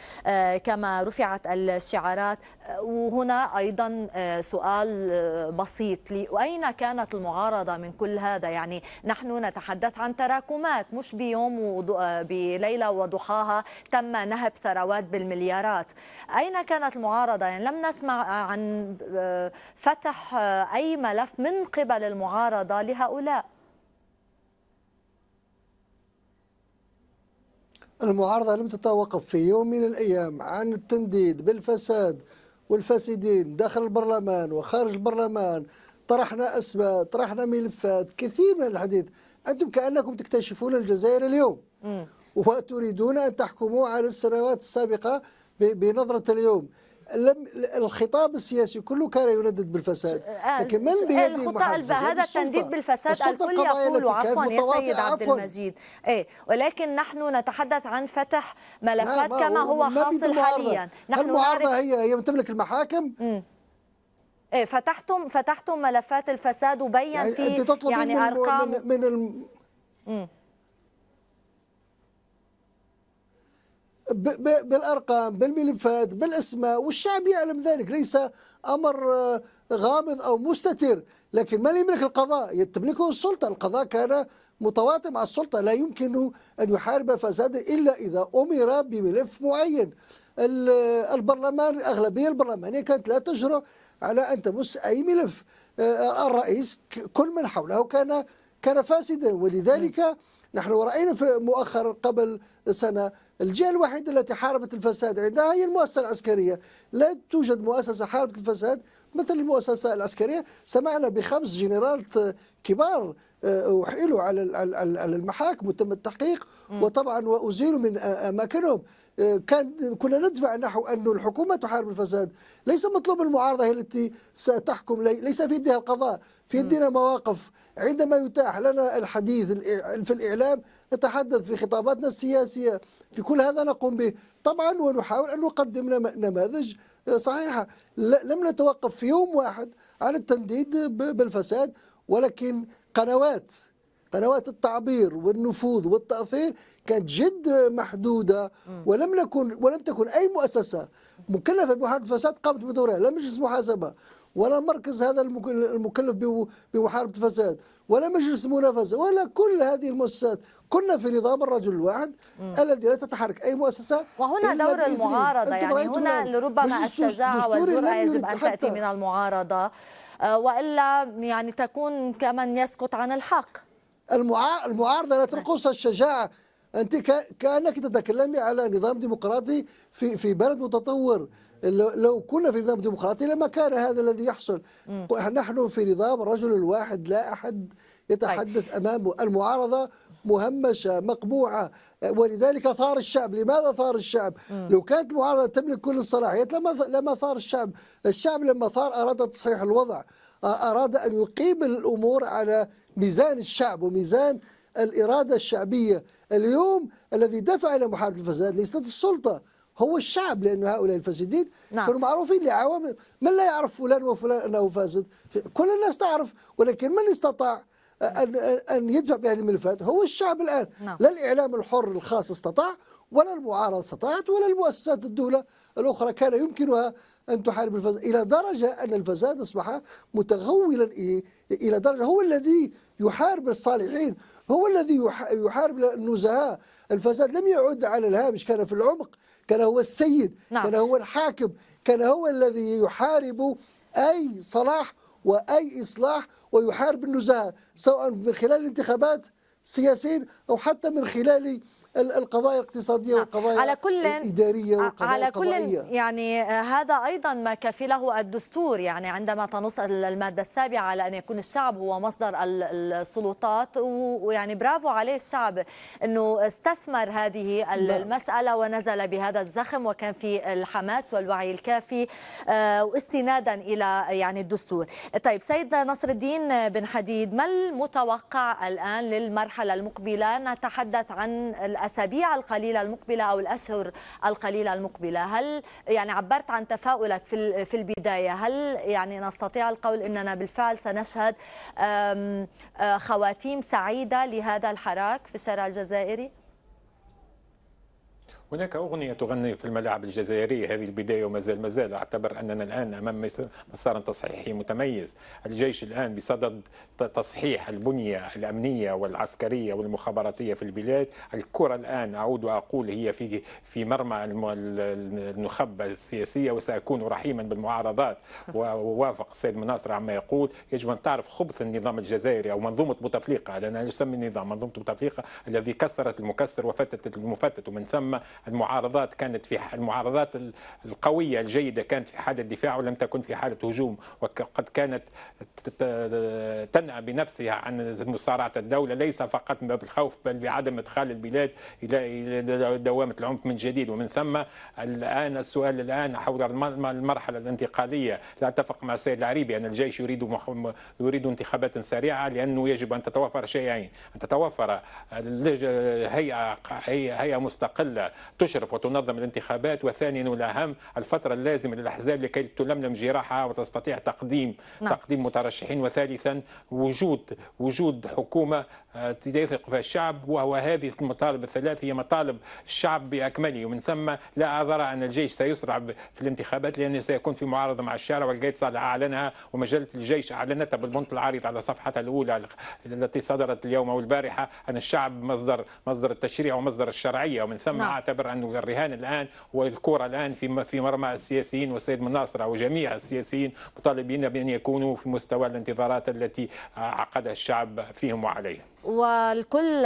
كما رفعت الشعارات وهنا أيضا سؤال بسيط لي وأين كانت المناصرة معارضة من كل هذا يعني نحن نتحدث عن تراكمات مش بيوم بليلة وضحاها تم نهب ثروات بالمليارات أين كانت المعارضة يعني لم نسمع عن آه، فتح آه، أي ملف من قبل المعارضة لهؤلاء المعارضة لم تتوقف في يوم من الأيام عن التنديد بالفساد والفاسدين داخل البرلمان وخارج البرلمان طرحنا أسماء طرحنا ملفات كثير من الحديث أنتم كأنكم تكتشفون الجزائر اليوم وتريدون أن تحكموا على السنوات السابقة بنظرة اليوم لم الخطاب السياسي كله كان يندد بالفساد آه، لكن من بيده هذا التنديد بالفساد الكل يقول عفوا يا سيد عبد المجيد ايه ولكن نحن نتحدث عن فتح ملفات نعم، كما آه، هو حاصل حاليا نحن المعارضه هي هي تملك المحاكم مم. إيه، فتحتم فتحتم ملفات الفساد وبين يعني في انت تطلب يعني من ارقام من, من الم... بالارقام بالملفات بالاسماء والشعب يعلم ذلك ليس امر آه، غامض او مستتر لكن من يملك القضاء تملكه السلطه القضاء كان متواطئ مع السلطه لا يمكن ان يحارب فساد الا اذا امر بملف معين البرلمان الاغلبيه البرلمانيه كانت لا تجرؤ على أن تمس أي ملف آه، الرئيس كل من حوله كان كان فاسدا ولذلك نحن رأينا في مؤخرا قبل سنة الجهة الوحيدة التي حاربت الفساد عندها هي المؤسسة العسكرية لا توجد مؤسسة حاربت الفساد مثل المؤسسة العسكرية سمعنا بخمس جنرالات كبار آه، أحيلوا على المحاكم وتم التحقيق وطبعا وأزيلوا من آه، أماكنهم آه، كان كنا ندفع نحو أن الحكومة تحارب الفساد ليس مطلوب المعارضة هي التي ستحكم ليس في يدها القضاء في يدنا مواقف عندما يتاح لنا الحديث في الإعلام نتحدث في خطاباتنا السياسية في كل هذا نقوم به طبعا ونحاول أن نقدم نماذج آه، صحيحة لم نتوقف في يوم واحد عن التنديد بالفساد ولكن قنوات قنوات التعبير والنفوذ والتأثير كانت جد محدودة ولم نكن ولم تكن أي مؤسسة مكلفة بمحاربة الفساد قامت بدورها لا مجلس محاسبة ولا مركز هذا المكلف بمحاربة الفساد ولا مجلس منافسة ولا كل هذه المؤسسات كنا في نظام الرجل الواحد مم. الذي لا تتحرك أي مؤسسة وهنا دور المعارضة يعني هنا لربما الشجاعة والجرأة يجب أن تأتي من المعارضة آه، وإلا يعني تكون كمن يسكت عن الحق المعارضة لا نعم. تنقصها الشجاعة أنت كأنك تتكلمي على نظام ديمقراطي في في بلد متطور لو كنا في نظام ديمقراطي لما كان هذا الذي يحصل مم. نحن في نظام رجل الواحد لا أحد يتحدث طيب. أمامه المعارضة مهمشة مقبوعة ولذلك ثار الشعب لماذا ثار الشعب مم. لو كانت المعارضة تملك كل الصلاحيات لما لما ثار الشعب الشعب لما ثار أراد تصحيح الوضع أراد أن يقيم الأمور على ميزان الشعب وميزان الإرادة الشعبية اليوم الذي دفع إلى محاربة الفساد ليست السلطة هو الشعب لأن هؤلاء الفاسدين نعم. كانوا معروفين لعوامل من لا يعرف فلان وفلان أنه فاسد كل الناس تعرف ولكن من استطاع أن أن يدفع بهذه الملفات هو الشعب الآن نعم. لا الإعلام الحر الخاص استطاع ولا المعارضة استطاعت ولا المؤسسات الدولة الأخرى كان يمكنها أن تحارب الفساد إلى درجة أن الفساد أصبح متغولا إلى درجة هو الذي يحارب الصالحين هو الذي يحارب النزهاء الفساد لم يعد على الهامش كان في العمق كان هو السيد نعم. كان هو الحاكم كان هو الذي يحارب أي صلاح وأي إصلاح ويحارب النزاهة سواء من خلال الانتخابات سياسيين أو حتى من خلال القضايا الاقتصادية نعم. والقضايا على كل الإدارية والقضايا على كل يعني آه، هذا أيضا ما كفله الدستور يعني عندما تنص المادة السابعة على أن يكون الشعب هو مصدر السلطات ويعني برافو عليه الشعب أنه استثمر هذه نعم. المسألة ونزل بهذا الزخم وكان في الحماس والوعي الكافي آه، واستنادا إلى يعني الدستور طيب سيد نصر الدين بن حديد ما المتوقع الآن للمرحلة المقبلة نتحدث عن الأسابيع القليلة المقبلة أو الأشهر القليلة المقبلة هل يعني عبرت عن تفاؤلك في في البداية هل يعني نستطيع القول أننا بالفعل سنشهد آه، خواتيم سعيدة لهذا الحراك في الشارع الجزائري؟ هناك أغنية تغني في الملاعب الجزائرية هذه البداية وما زال ما زال أعتبر أننا الآن أمام مسار تصحيحي متميز الجيش الآن بصدد تصحيح البنية الأمنية والعسكرية والمخابراتية في البلاد الكرة الآن أعود وأقول هي في في مرمى النخبة السياسية وسأكون رحيما بالمعارضات ووافق السيد مناصر عما يقول يجب أن تعرف خبث النظام الجزائري أو منظومة بوتفليقة لأنها يسمى النظام منظومة بوتفليقة الذي كسرت المكسر وفتت المفتت ومن ثم المعارضات كانت في المعارضات القوية الجيدة كانت في حالة دفاع ولم تكن في حالة هجوم وقد كانت تنأى بنفسها عن مصارعة الدولة ليس فقط من باب الخوف بل بعدم إدخال البلاد إلى دوامة العنف من جديد ومن ثم الآن السؤال الآن حول المرحلة الانتقالية لا أتفق مع السيد العريبي أن الجيش يريد يريد انتخابات سريعة لأنه يجب أن تتوفر شيئين أن تتوفر هيئة هيئة مستقلة تشرف وتنظم الانتخابات وثانيا والاهم الفتره اللازمه للاحزاب لكي تلملم جراحها وتستطيع تقديم نعم. تقديم مترشحين وثالثا وجود وجود حكومه يثق في الشعب وهو هذه المطالب الثلاث هي مطالب الشعب بأكمله ومن ثم لا أظهر أن الجيش سيسرع في الانتخابات لأنه سيكون في معارضة مع الشارع والجيد صالح أعلنها ومجلة الجيش أعلنتها بالبنط العريض على صفحتها الأولى التي صدرت اليوم أو البارحة أن الشعب مصدر مصدر التشريع ومصدر الشرعية ومن ثم نعم. أعتبر أن الرهان الآن والكرة الآن في في مرمى السياسيين والسيد أو وجميع السياسيين مطالبين بأن يكونوا في مستوى الانتظارات التي آه، عقدها الشعب فيهم وعليهم والكل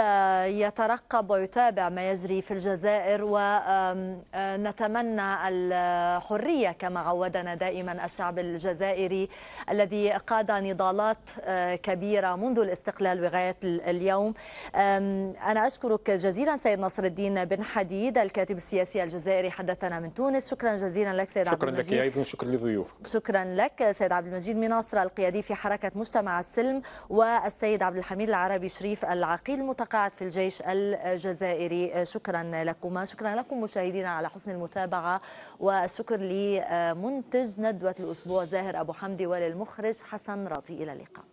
يترقب ويتابع ما يجري في الجزائر ونتمنى آه، الحرية كما عودنا دائما الشعب الجزائري الذي قاد نضالات آه، كبيرة منذ الاستقلال وغاية اليوم أنا أشكرك جزيلا سيد نصر الدين بن حديد الكاتب السياسي الجزائري حدثنا من تونس شكرا جزيلا لك سيد عبد المجيد شكرا لك أيضا شكرا لضيوفك شكرا لك سيد عبد المجيد مناصر القيادي في حركة مجتمع السلم والسيد عبد الحميد العربي شريف العقيل المتقاعد في الجيش الجزائري شكرا لكما شكرا لكم مشاهدينا على حسن المتابعة والشكر لمنتج ندوة الأسبوع زاهر أبو حمدي وللمخرج حسن راضي إلى اللقاء